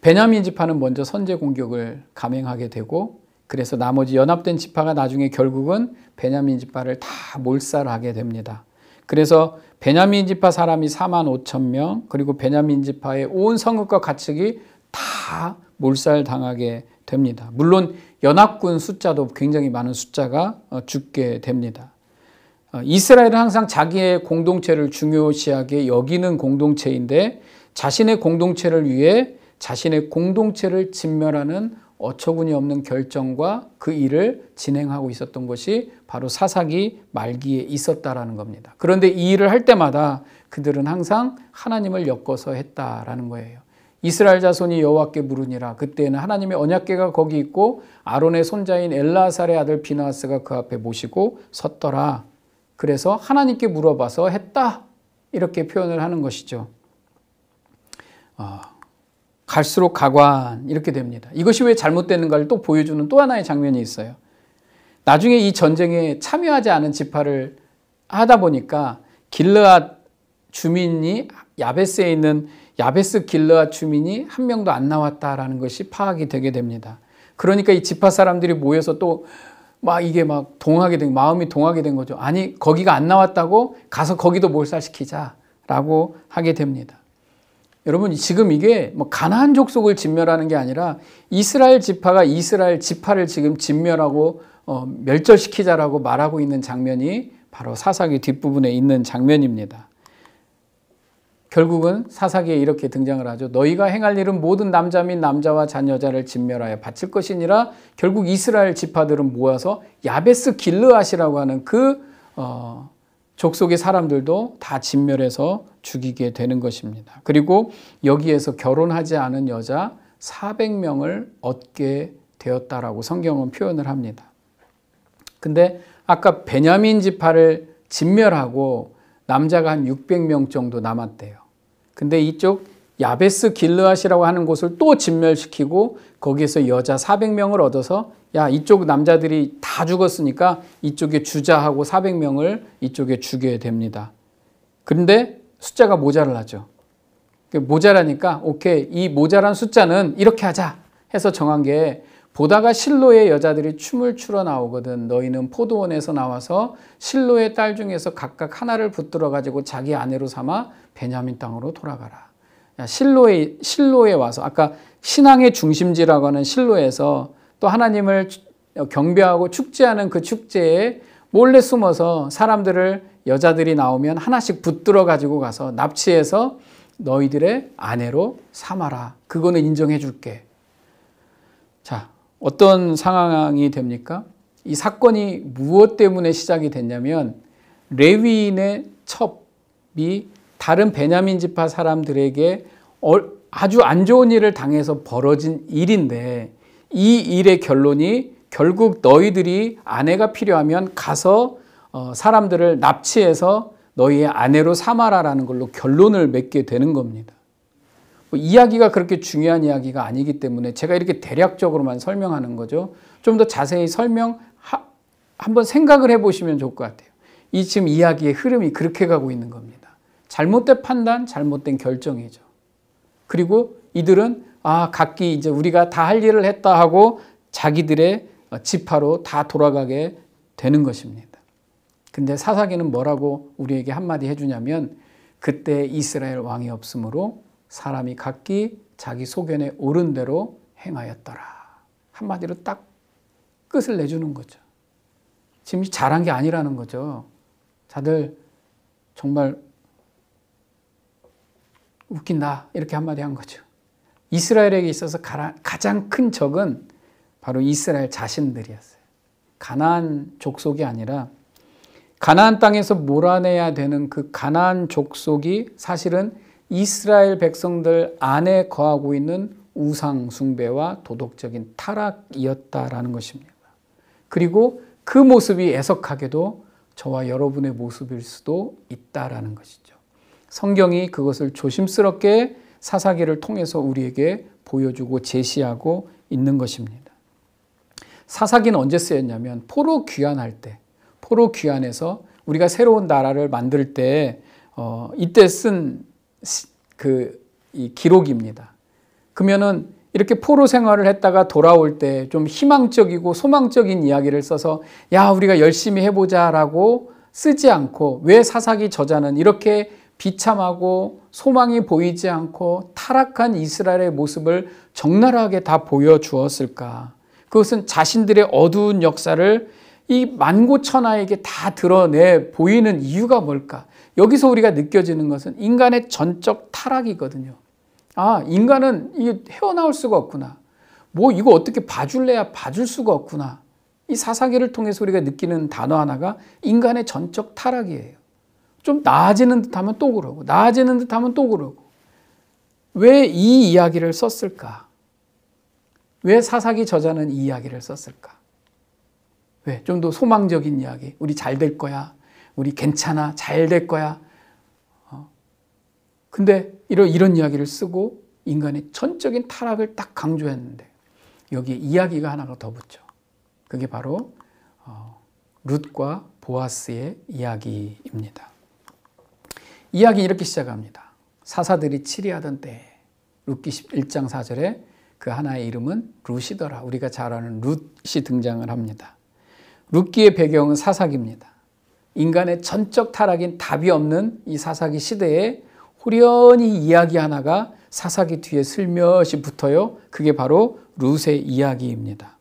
베냐민 지파는 먼저 선제 공격을 감행하게 되고 그래서 나머지 연합된 지파가 나중에 결국은 베냐민 지파를 다 몰살하게 됩니다. 그래서 베냐민 지파 사람이 4만 5천 명, 그리고 베냐민 지파의 온 성읍과 가축이 다 몰살당하게 됩니다. 물론 연합군 숫자도 굉장히 많은 숫자가 어, 죽게 됩니다. 어, 이스라엘은 항상 자기의 공동체를 중요시하게 여기는 공동체인데 자신의 공동체를 위해 자신의 공동체를 진멸하는 어처구니 없는 결정과 그 일을 진행하고 있었던 것이 바로 사사기 말기에 있었다라는 겁니다. 그런데 이 일을 할 때마다 그들은 항상 하나님을 엮어서 했다라는 거예요. 이스라엘 자손이 여호와께 물으니라 그때에는 하나님의 언약궤가 거기 있고 아론의 손자인 엘라살의 아들 비나스가 그 앞에 모시고 섰더라. 그래서 하나님께 물어봐서 했다. 이렇게 표현을 하는 것이죠. 어. 갈수록 가관 이렇게 됩니다. 이것이 왜 잘못되는가를 또 보여주는 또 하나의 장면이 있어요. 나중에 이 전쟁에 참여하지 않은 지파를 하다 보니까 길르앗 주민이 야베스에 있는 야베스 길르앗 주민이 한 명도 안 나왔다라는 것이 파악이 되게 됩니다. 그러니까 이 지파 사람들이 모여서 또 막 이게 막 동하게 된 마음이 동하게 된 거죠. 아니 거기가 안 나왔다고 가서 거기도 몰살시키자라고 하게 됩니다. 여러분 지금 이게 뭐 가나안 족속을 진멸하는 게 아니라 이스라엘 지파가 이스라엘 지파를 지금 진멸하고 어, 멸절시키자라고 말하고 있는 장면이 바로 사사기 뒷부분에 있는 장면입니다. 결국은 사사기에 이렇게 등장을 하죠. 너희가 행할 일은 모든 남자 및 남자와 잔여자를 진멸하여 바칠 것이니라 결국 이스라엘 지파들은 모여서 야베스 길르앗이라고 하는 그 어, 족속의 사람들도 다 진멸해서 죽이게 되는 것입니다. 그리고 여기에서 결혼하지 않은 여자 400명을 얻게 되었다라고 성경은 표현을 합니다. 근데 아까 베냐민 지파를 진멸하고 남자가 한 600명 정도 남았대요. 근데 이쪽 야베스 길르앗이라고 하는 곳을 또 진멸시키고 거기에서 여자 400명을 얻어서 야, 이쪽 남자들이 다 죽었으니까 이쪽에 주자하고 400명을 이쪽에 주게 됩니다. 그런데 숫자가 모자라죠. 그 모자라니까, 오케이, 이 모자란 숫자는 이렇게 하자 해서 정한 게 보다가 실로의 여자들이 춤을 추러 나오거든. 너희는 포도원에서 나와서 실로의 딸 중에서 각각 하나를 붙들어 가지고 자기 아내로 삼아 베냐민 땅으로 돌아가라. 야, 실로에 실로에 와서 아까 신앙의 중심지라고 하는 실로에서 또 하나님을 경배하고 축제하는 그 축제에 몰래 숨어서 사람들을 여자들이 나오면 하나씩 붙들어 가지고 가서 납치해서 너희들의 아내로 삼아라. 그거는 인정해 줄게. 자, 어떤 상황이 됩니까? 이 사건이 무엇 때문에 시작이 됐냐면 레위인의 첩이 다른 베냐민 지파 사람들에게 아주 안 좋은 일을 당해서 벌어진 일인데 이 일의 결론이 결국 너희들이 아내가 필요하면 가서 어, 사람들을 납치해서 너희의 아내로 삼아라라는 걸로 결론을 맺게 되는 겁니다. 뭐 이야기가 그렇게 중요한 이야기가 아니기 때문에 제가 이렇게 대략적으로만 설명하는 거죠. 좀 더 자세히 설명 한번 생각을 해보시면 좋을 것 같아요. 이 지금 이야기의 흐름이 그렇게 가고 있는 겁니다. 잘못된 판단, 잘못된 결정이죠. 그리고 이들은 아, 각기 이제 우리가 다 할 일을 했다 하고 자기들의 어, 지파로 다 돌아가게 되는 것입니다. 근데 사사기는 뭐라고 우리에게 한마디 해주냐면 그때 이스라엘 왕이 없으므로 사람이 각기 자기 소견에 옳은 대로 행하였더라. 한마디로 딱 끝을 내주는 거죠. 지금 잘한 게 아니라는 거죠. 다들 정말 웃긴다. 이렇게 한마디 한 거죠. 이스라엘에게 있어서 가장 큰 적은 바로 이스라엘 자신들이었어요. 가나안 족속이 아니라 가나안 땅에서 몰아내야 되는 그 가나안 족속이 사실은 이스라엘 백성들 안에 거하고 있는 우상 숭배와 도덕적인 타락이었다라는 것입니다. 그리고 그 모습이 애석하게도 저와 여러분의 모습일 수도 있다라는 것이죠. 성경이 그것을 조심스럽게 사사기를 통해서 우리에게 보여주고 제시하고 있는 것입니다. 사사기는 언제 쓰였냐면 포로 귀환할 때, 포로 귀환에서 우리가 새로운 나라를 만들 때 어, 이때 쓴그 기록입니다. 그러면은 이렇게 포로 생활을 했다가 돌아올 때 좀 희망적이고 소망적인 이야기를 써서 야 우리가 열심히 해보자라고 쓰지 않고 왜 사사기 저자는 이렇게 비참하고 소망이 보이지 않고 타락한 이스라엘의 모습을 적나라하게 다 보여주었을까? 그것은 자신들의 어두운 역사를 이 만고천하에게 다 드러내 보이는 이유가 뭘까? 여기서 우리가 느껴지는 것은 인간의 전적 타락이거든요. 아, 인간은 이 헤어나올 수가 없구나. 뭐 이거 어떻게 봐줄래야 봐줄 수가 없구나. 이 사사기를 통해서 우리가 느끼는 단어 하나가 인간의 전적 타락이에요. 좀 나아지는 듯 하면 또 그러고, 나아지는 듯 하면 또 그러고. 왜 이 이야기를 썼을까? 왜 사사기 저자는 이 이야기를 썼을까? 왜? 좀 더 소망적인 이야기. 우리 잘 될 거야. 우리 괜찮아. 잘 될 거야. 어. 근데 이런, 이런 이야기를 쓰고 인간의 전적인 타락을 딱 강조했는데 여기에 이야기가 하나가 더 붙죠. 그게 바로 어, 룻과 보아스의 이야기입니다. 이야기 이렇게 시작합니다. 사사들이 치리하던 때 룻기 1장 4절에 그 하나의 이름은 룻이더라. 우리가 잘 아는 룻이 등장을 합니다. 룻기의 배경은 사사기입니다. 인간의 전적 타락인 답이 없는 이 사사기 시대에 호련히 이야기 하나가 사사기 뒤에 슬며시 붙어요. 그게 바로 룻의 이야기입니다.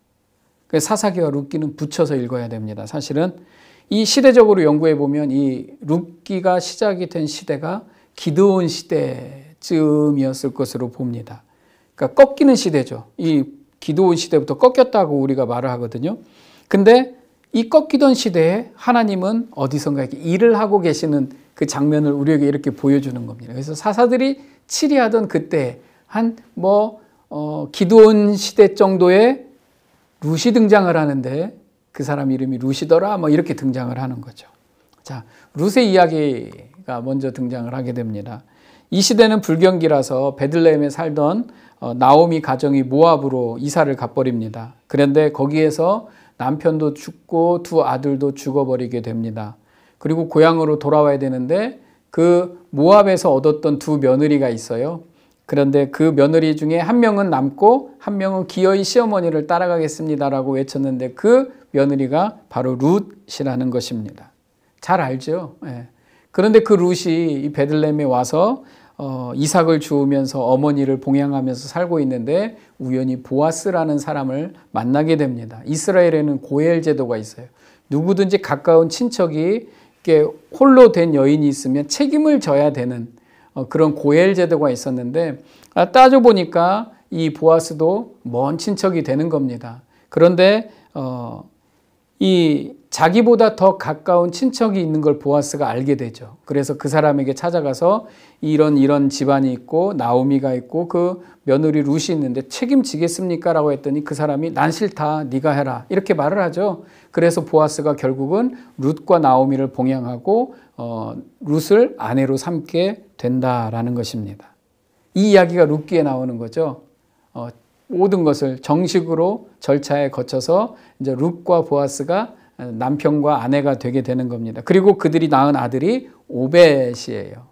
그 사사기와 룻기는 붙여서 읽어야 됩니다. 사실은 이 시대적으로 연구해 보면 이 룻기가 시작이 된 시대가 기드온 시대쯤이었을 것으로 봅니다. 그러니까 꺾이는 시대죠. 이 기드온 시대부터 꺾였다고 우리가 말을 하거든요. 근데 이 꺾이던 시대에 하나님은 어디선가 이렇게 일을 하고 계시는 그 장면을 우리에게 이렇게 보여주는 겁니다. 그래서 사사들이 치리하던 그때 한뭐 어, 기드온 시대 정도의 루시 등장을 하는데 그 사람 이름이 루시더라 뭐 이렇게 등장을 하는 거죠. 자, 룻의 이야기가 먼저 등장을 하게 됩니다. 이 시대는 불경기라서 베들레헴에 살던 어, 나오미 가정이 모압으로 이사를 가버립니다. 그런데 거기에서 남편도 죽고 두 아들도 죽어버리게 됩니다. 그리고 고향으로 돌아와야 되는데 그 모압에서 얻었던 두 며느리가 있어요. 그런데 그 며느리 중에 한 명은 남고 한 명은 기어이 시어머니를 따라가겠습니다라고 외쳤는데 그 며느리가 바로 룻이라는 것입니다. 잘 알죠? 예. 그런데 그 룻이 이 베들렘에 와서 어, 이삭을 주우면서 어머니를 봉양하면서 살고 있는데 우연히 보아스라는 사람을 만나게 됩니다. 이스라엘에는 고엘 제도가 있어요. 누구든지 가까운 친척이 이렇게 홀로 된 여인이 있으면 책임을 져야 되는 어, 그런 고엘 제도가 있었는데 아, 따져 보니까 이 보아스도 먼 친척이 되는 겁니다. 그런데 어, 이 자기보다 더 가까운 친척이 있는 걸 보아스가 알게 되죠. 그래서 그 사람에게 찾아가서 이런 이런 집안이 있고 나오미가 있고 그 며느리 루시 있는데 책임지겠습니까? 라고 했더니 그 사람이 난 싫다. 네가 해라. 이렇게 말을 하죠. 그래서 보아스가 결국은 룻과 나오미를 봉양하고 어, 룻을 아내로 삼게 된다라는 것입니다. 이 이야기가 룻기에 나오는 거죠. 어, 모든 것을 정식으로 절차에 거쳐서 이제 룹과 보아스가 남편과 아내가 되게 되는 겁니다. 그리고 그들이 낳은 아들이 오벳이에요.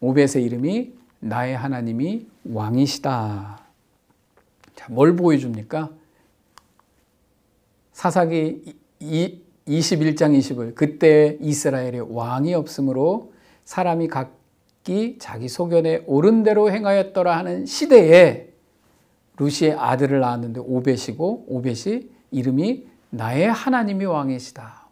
오벳의 이름이 나의 하나님이 왕이시다. 자, 뭘 보여줍니까? 사사기 21장 20을 그때 이스라엘에 왕이 없으므로 사람이 각기 자기 소견에 옳은 대로 행하였더라 하는 시대에 루시의 아들을 낳았는데 오벳이고 오벳이 이름이 나의 하나님이 왕이시다.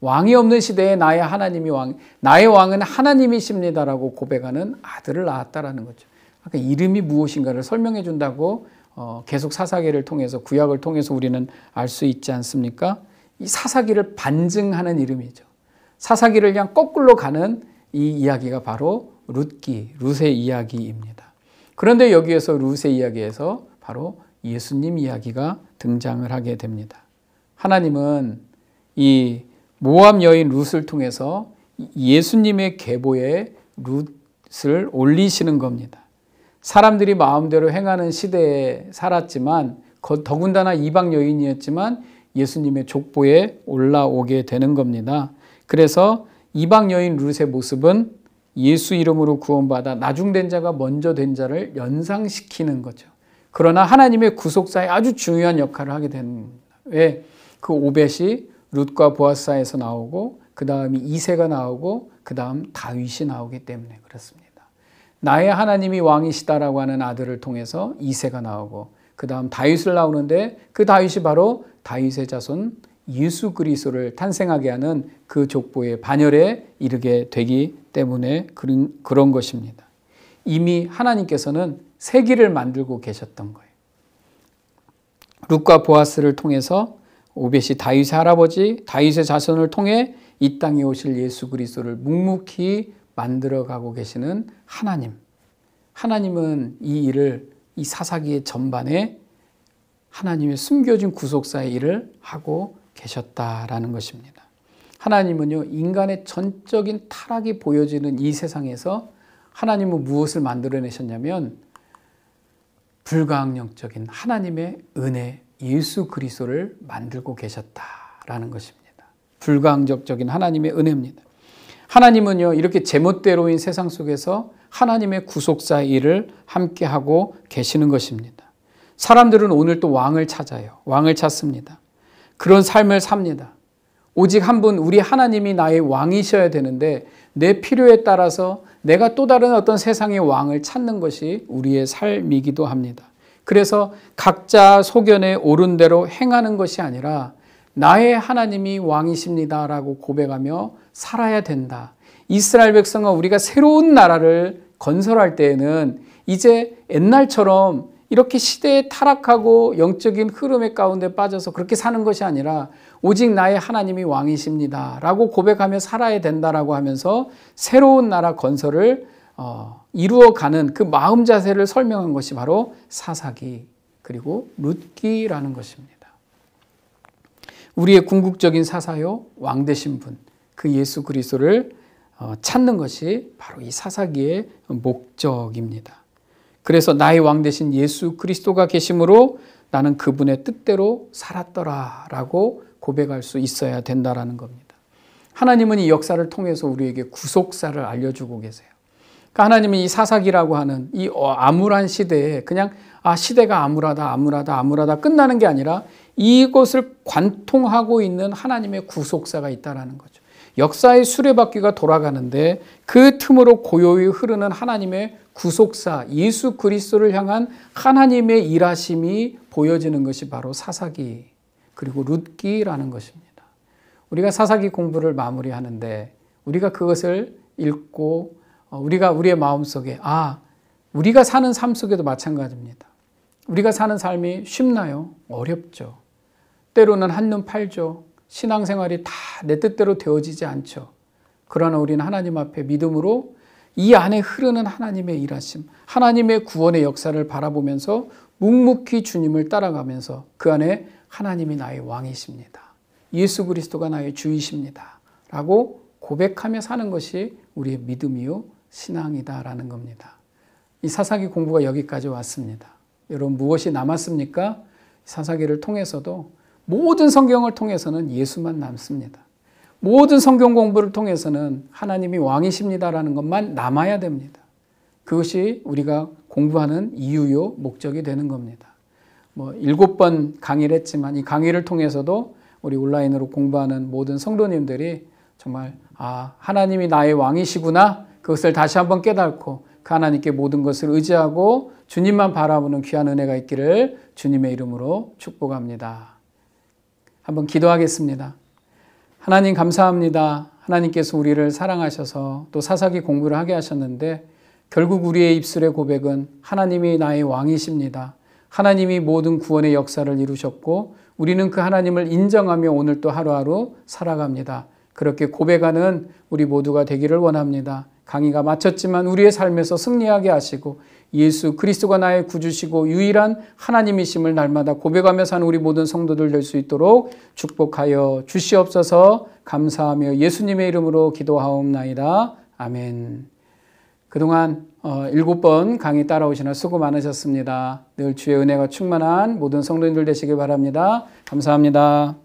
왕이 없는 시대에 나의 하나님이 왕, 나의 왕은 하나님이십니다라고 고백하는 아들을 낳았다라는 거죠. 그러니까 이름이 무엇인가를 설명해 준다고 어, 계속 사사기를 통해서 구약을 통해서 우리는 알 수 있지 않습니까? 이 사사기를 반증하는 이름이죠. 사사기를 그냥 거꾸로 가는 이 이야기가 바로 룻기, 룻의 이야기입니다. 그런데 여기에서 룻의 이야기에서 바로 예수님 이야기가 등장을 하게 됩니다. 하나님은 이 모함 여인 룻을 통해서 예수님의 계보에 룻을 올리시는 겁니다. 사람들이 마음대로 행하는 시대에 살았지만 더군다나 이방 여인이었지만 예수님의 족보에 올라오게 되는 겁니다. 그래서 이방 여인 룻의 모습은 예수 이름으로 구원받아 나중된 자가 먼저 된 자를 연상시키는 거죠. 그러나 하나님의 구속사에 아주 중요한 역할을 하게 된 왜? 그 오벳이 룻과 보아사에서 나오고 그 다음이 이세가 나오고 그 다음 다윗이 나오기 때문에 그렇습니다. 나의 하나님이 왕이시다라고 하는 아들을 통해서 이세가 나오고 그 다음 다윗을 나오는데 그 다윗이 바로 다윗의 자손 예수 그리스도를 탄생하게 하는 그 족보의 반열에 이르게 되기 때문에 그런, 그런 것입니다. 이미 하나님께서는 세기를 만들고 계셨던 거예요. 룻과 보아스를 통해서 오벳이 다윗의 할아버지, 다윗의 자손을 통해 이 땅에 오실 예수 그리스도를 묵묵히 만들어 가고 계시는 하나님. 하나님은 이 일을 이 사사기의 전반에 하나님의 숨겨진 구속사의 일을 하고 계셨다라는 것입니다. 하나님은요, 인간의 전적인 타락이 보여지는 이 세상에서 하나님은 무엇을 만들어내셨냐면 불가항력적인 하나님의 은혜 예수 그리스도를 만들고 계셨다라는 것입니다. 불가항력적인 하나님의 은혜입니다. 하나님은요 이렇게 제멋대로인 세상 속에서 하나님의 구속사 일을 함께 하고 계시는 것입니다. 사람들은 오늘 또 왕을 찾아요. 왕을 찾습니다. 그런 삶을 삽니다. 오직 한 분 우리 하나님이 나의 왕이셔야 되는데 내 필요에 따라서 내가 또 다른 어떤 세상의 왕을 찾는 것이 우리의 삶이기도 합니다. 그래서 각자 소견에 오른 대로 행하는 것이 아니라 나의 하나님이 왕이십니다라고 고백하며 살아야 된다. 이스라엘 백성은 우리가 새로운 나라를 건설할 때에는 이제 옛날처럼 이렇게 시대에 타락하고 영적인 흐름의 가운데 빠져서 그렇게 사는 것이 아니라 오직 나의 하나님이 왕이십니다. 라고 고백하며 살아야 된다라고 하면서 새로운 나라 건설을 어, 이루어가는 그 마음 자세를 설명한 것이 바로 사사기 그리고 룻기라는 것입니다. 우리의 궁극적인 사사요 왕 되신 분 그 예수 그리스도를 어, 찾는 것이 바로 이 사사기의 목적입니다. 그래서 나의 왕 대신 예수 그리스도가 계심으로 나는 그분의 뜻대로 살았더라라고 고백할 수 있어야 된다라는 겁니다. 하나님은 이 역사를 통해서 우리에게 구속사를 알려주고 계세요. 그러니까 하나님은 이 사사기라고 하는 이 어, 암울한 시대에 그냥 아 시대가 암울하다 암울하다 암울하다 끝나는 게 아니라 이것을 관통하고 있는 하나님의 구속사가 있다라는 거죠. 역사의 수레바퀴가 돌아가는데 그 틈으로 고요히 흐르는 하나님의 구속사 예수 그리스도를 향한 하나님의 일하심이 보여지는 것이 바로 사사기 그리고 룻기라는 것입니다. 우리가 사사기 공부를 마무리하는데 우리가 그것을 읽고 어, 우리가 우리의 마음속에 아 우리가 사는 삶 속에도 마찬가지입니다. 우리가 사는 삶이 쉽나요? 어렵죠. 때로는 한눈 팔죠. 신앙생활이 다 내 뜻대로 되어지지 않죠. 그러나 우리는 하나님 앞에 믿음으로 이 안에 흐르는 하나님의 일하심, 하나님의 구원의 역사를 바라보면서 묵묵히 주님을 따라가면서 그 안에 하나님이 나의 왕이십니다. 예수 그리스도가 나의 주이십니다. 라고 고백하며 사는 것이 우리의 믿음이요, 신앙이다라는 겁니다. 이 사사기 공부가 여기까지 왔습니다. 여러분, 무엇이 남았습니까? 사사기를 통해서도 모든 성경을 통해서는 예수만 남습니다. 모든 성경 공부를 통해서는 하나님이 왕이십니다라는 것만 남아야 됩니다. 그것이 우리가 공부하는 이유요, 목적이 되는 겁니다. 뭐 일곱 번 강의를 했지만 이 강의를 통해서도 우리 온라인으로 공부하는 모든 성도님들이 정말 아 하나님이 나의 왕이시구나 그것을 다시 한번 깨닫고 그 하나님께 모든 것을 의지하고 주님만 바라보는 귀한 은혜가 있기를 주님의 이름으로 축복합니다. 한번 기도하겠습니다. 하나님 감사합니다. 하나님께서 우리를 사랑하셔서 또 사사기 공부를 하게 하셨는데 결국 우리의 입술의 고백은 하나님이 나의 왕이십니다. 하나님이 모든 구원의 역사를 이루셨고 우리는 그 하나님을 인정하며 오늘 또 하루하루 살아갑니다. 그렇게 고백하는 우리 모두가 되기를 원합니다. 강의가 마쳤지만 우리의 삶에서 승리하게 하시고 예수 그리스도가 나의 구주시고 유일한 하나님이심을 날마다 고백하며 사는 우리 모든 성도들 될 수 있도록 축복하여 주시옵소서 감사하며 예수님의 이름으로 기도하옵나이다. 아멘. 그동안 어, 일곱 번 강의 따라오시나 수고 많으셨습니다. 늘 주의 은혜가 충만한 모든 성도님들 되시길 바랍니다. 감사합니다.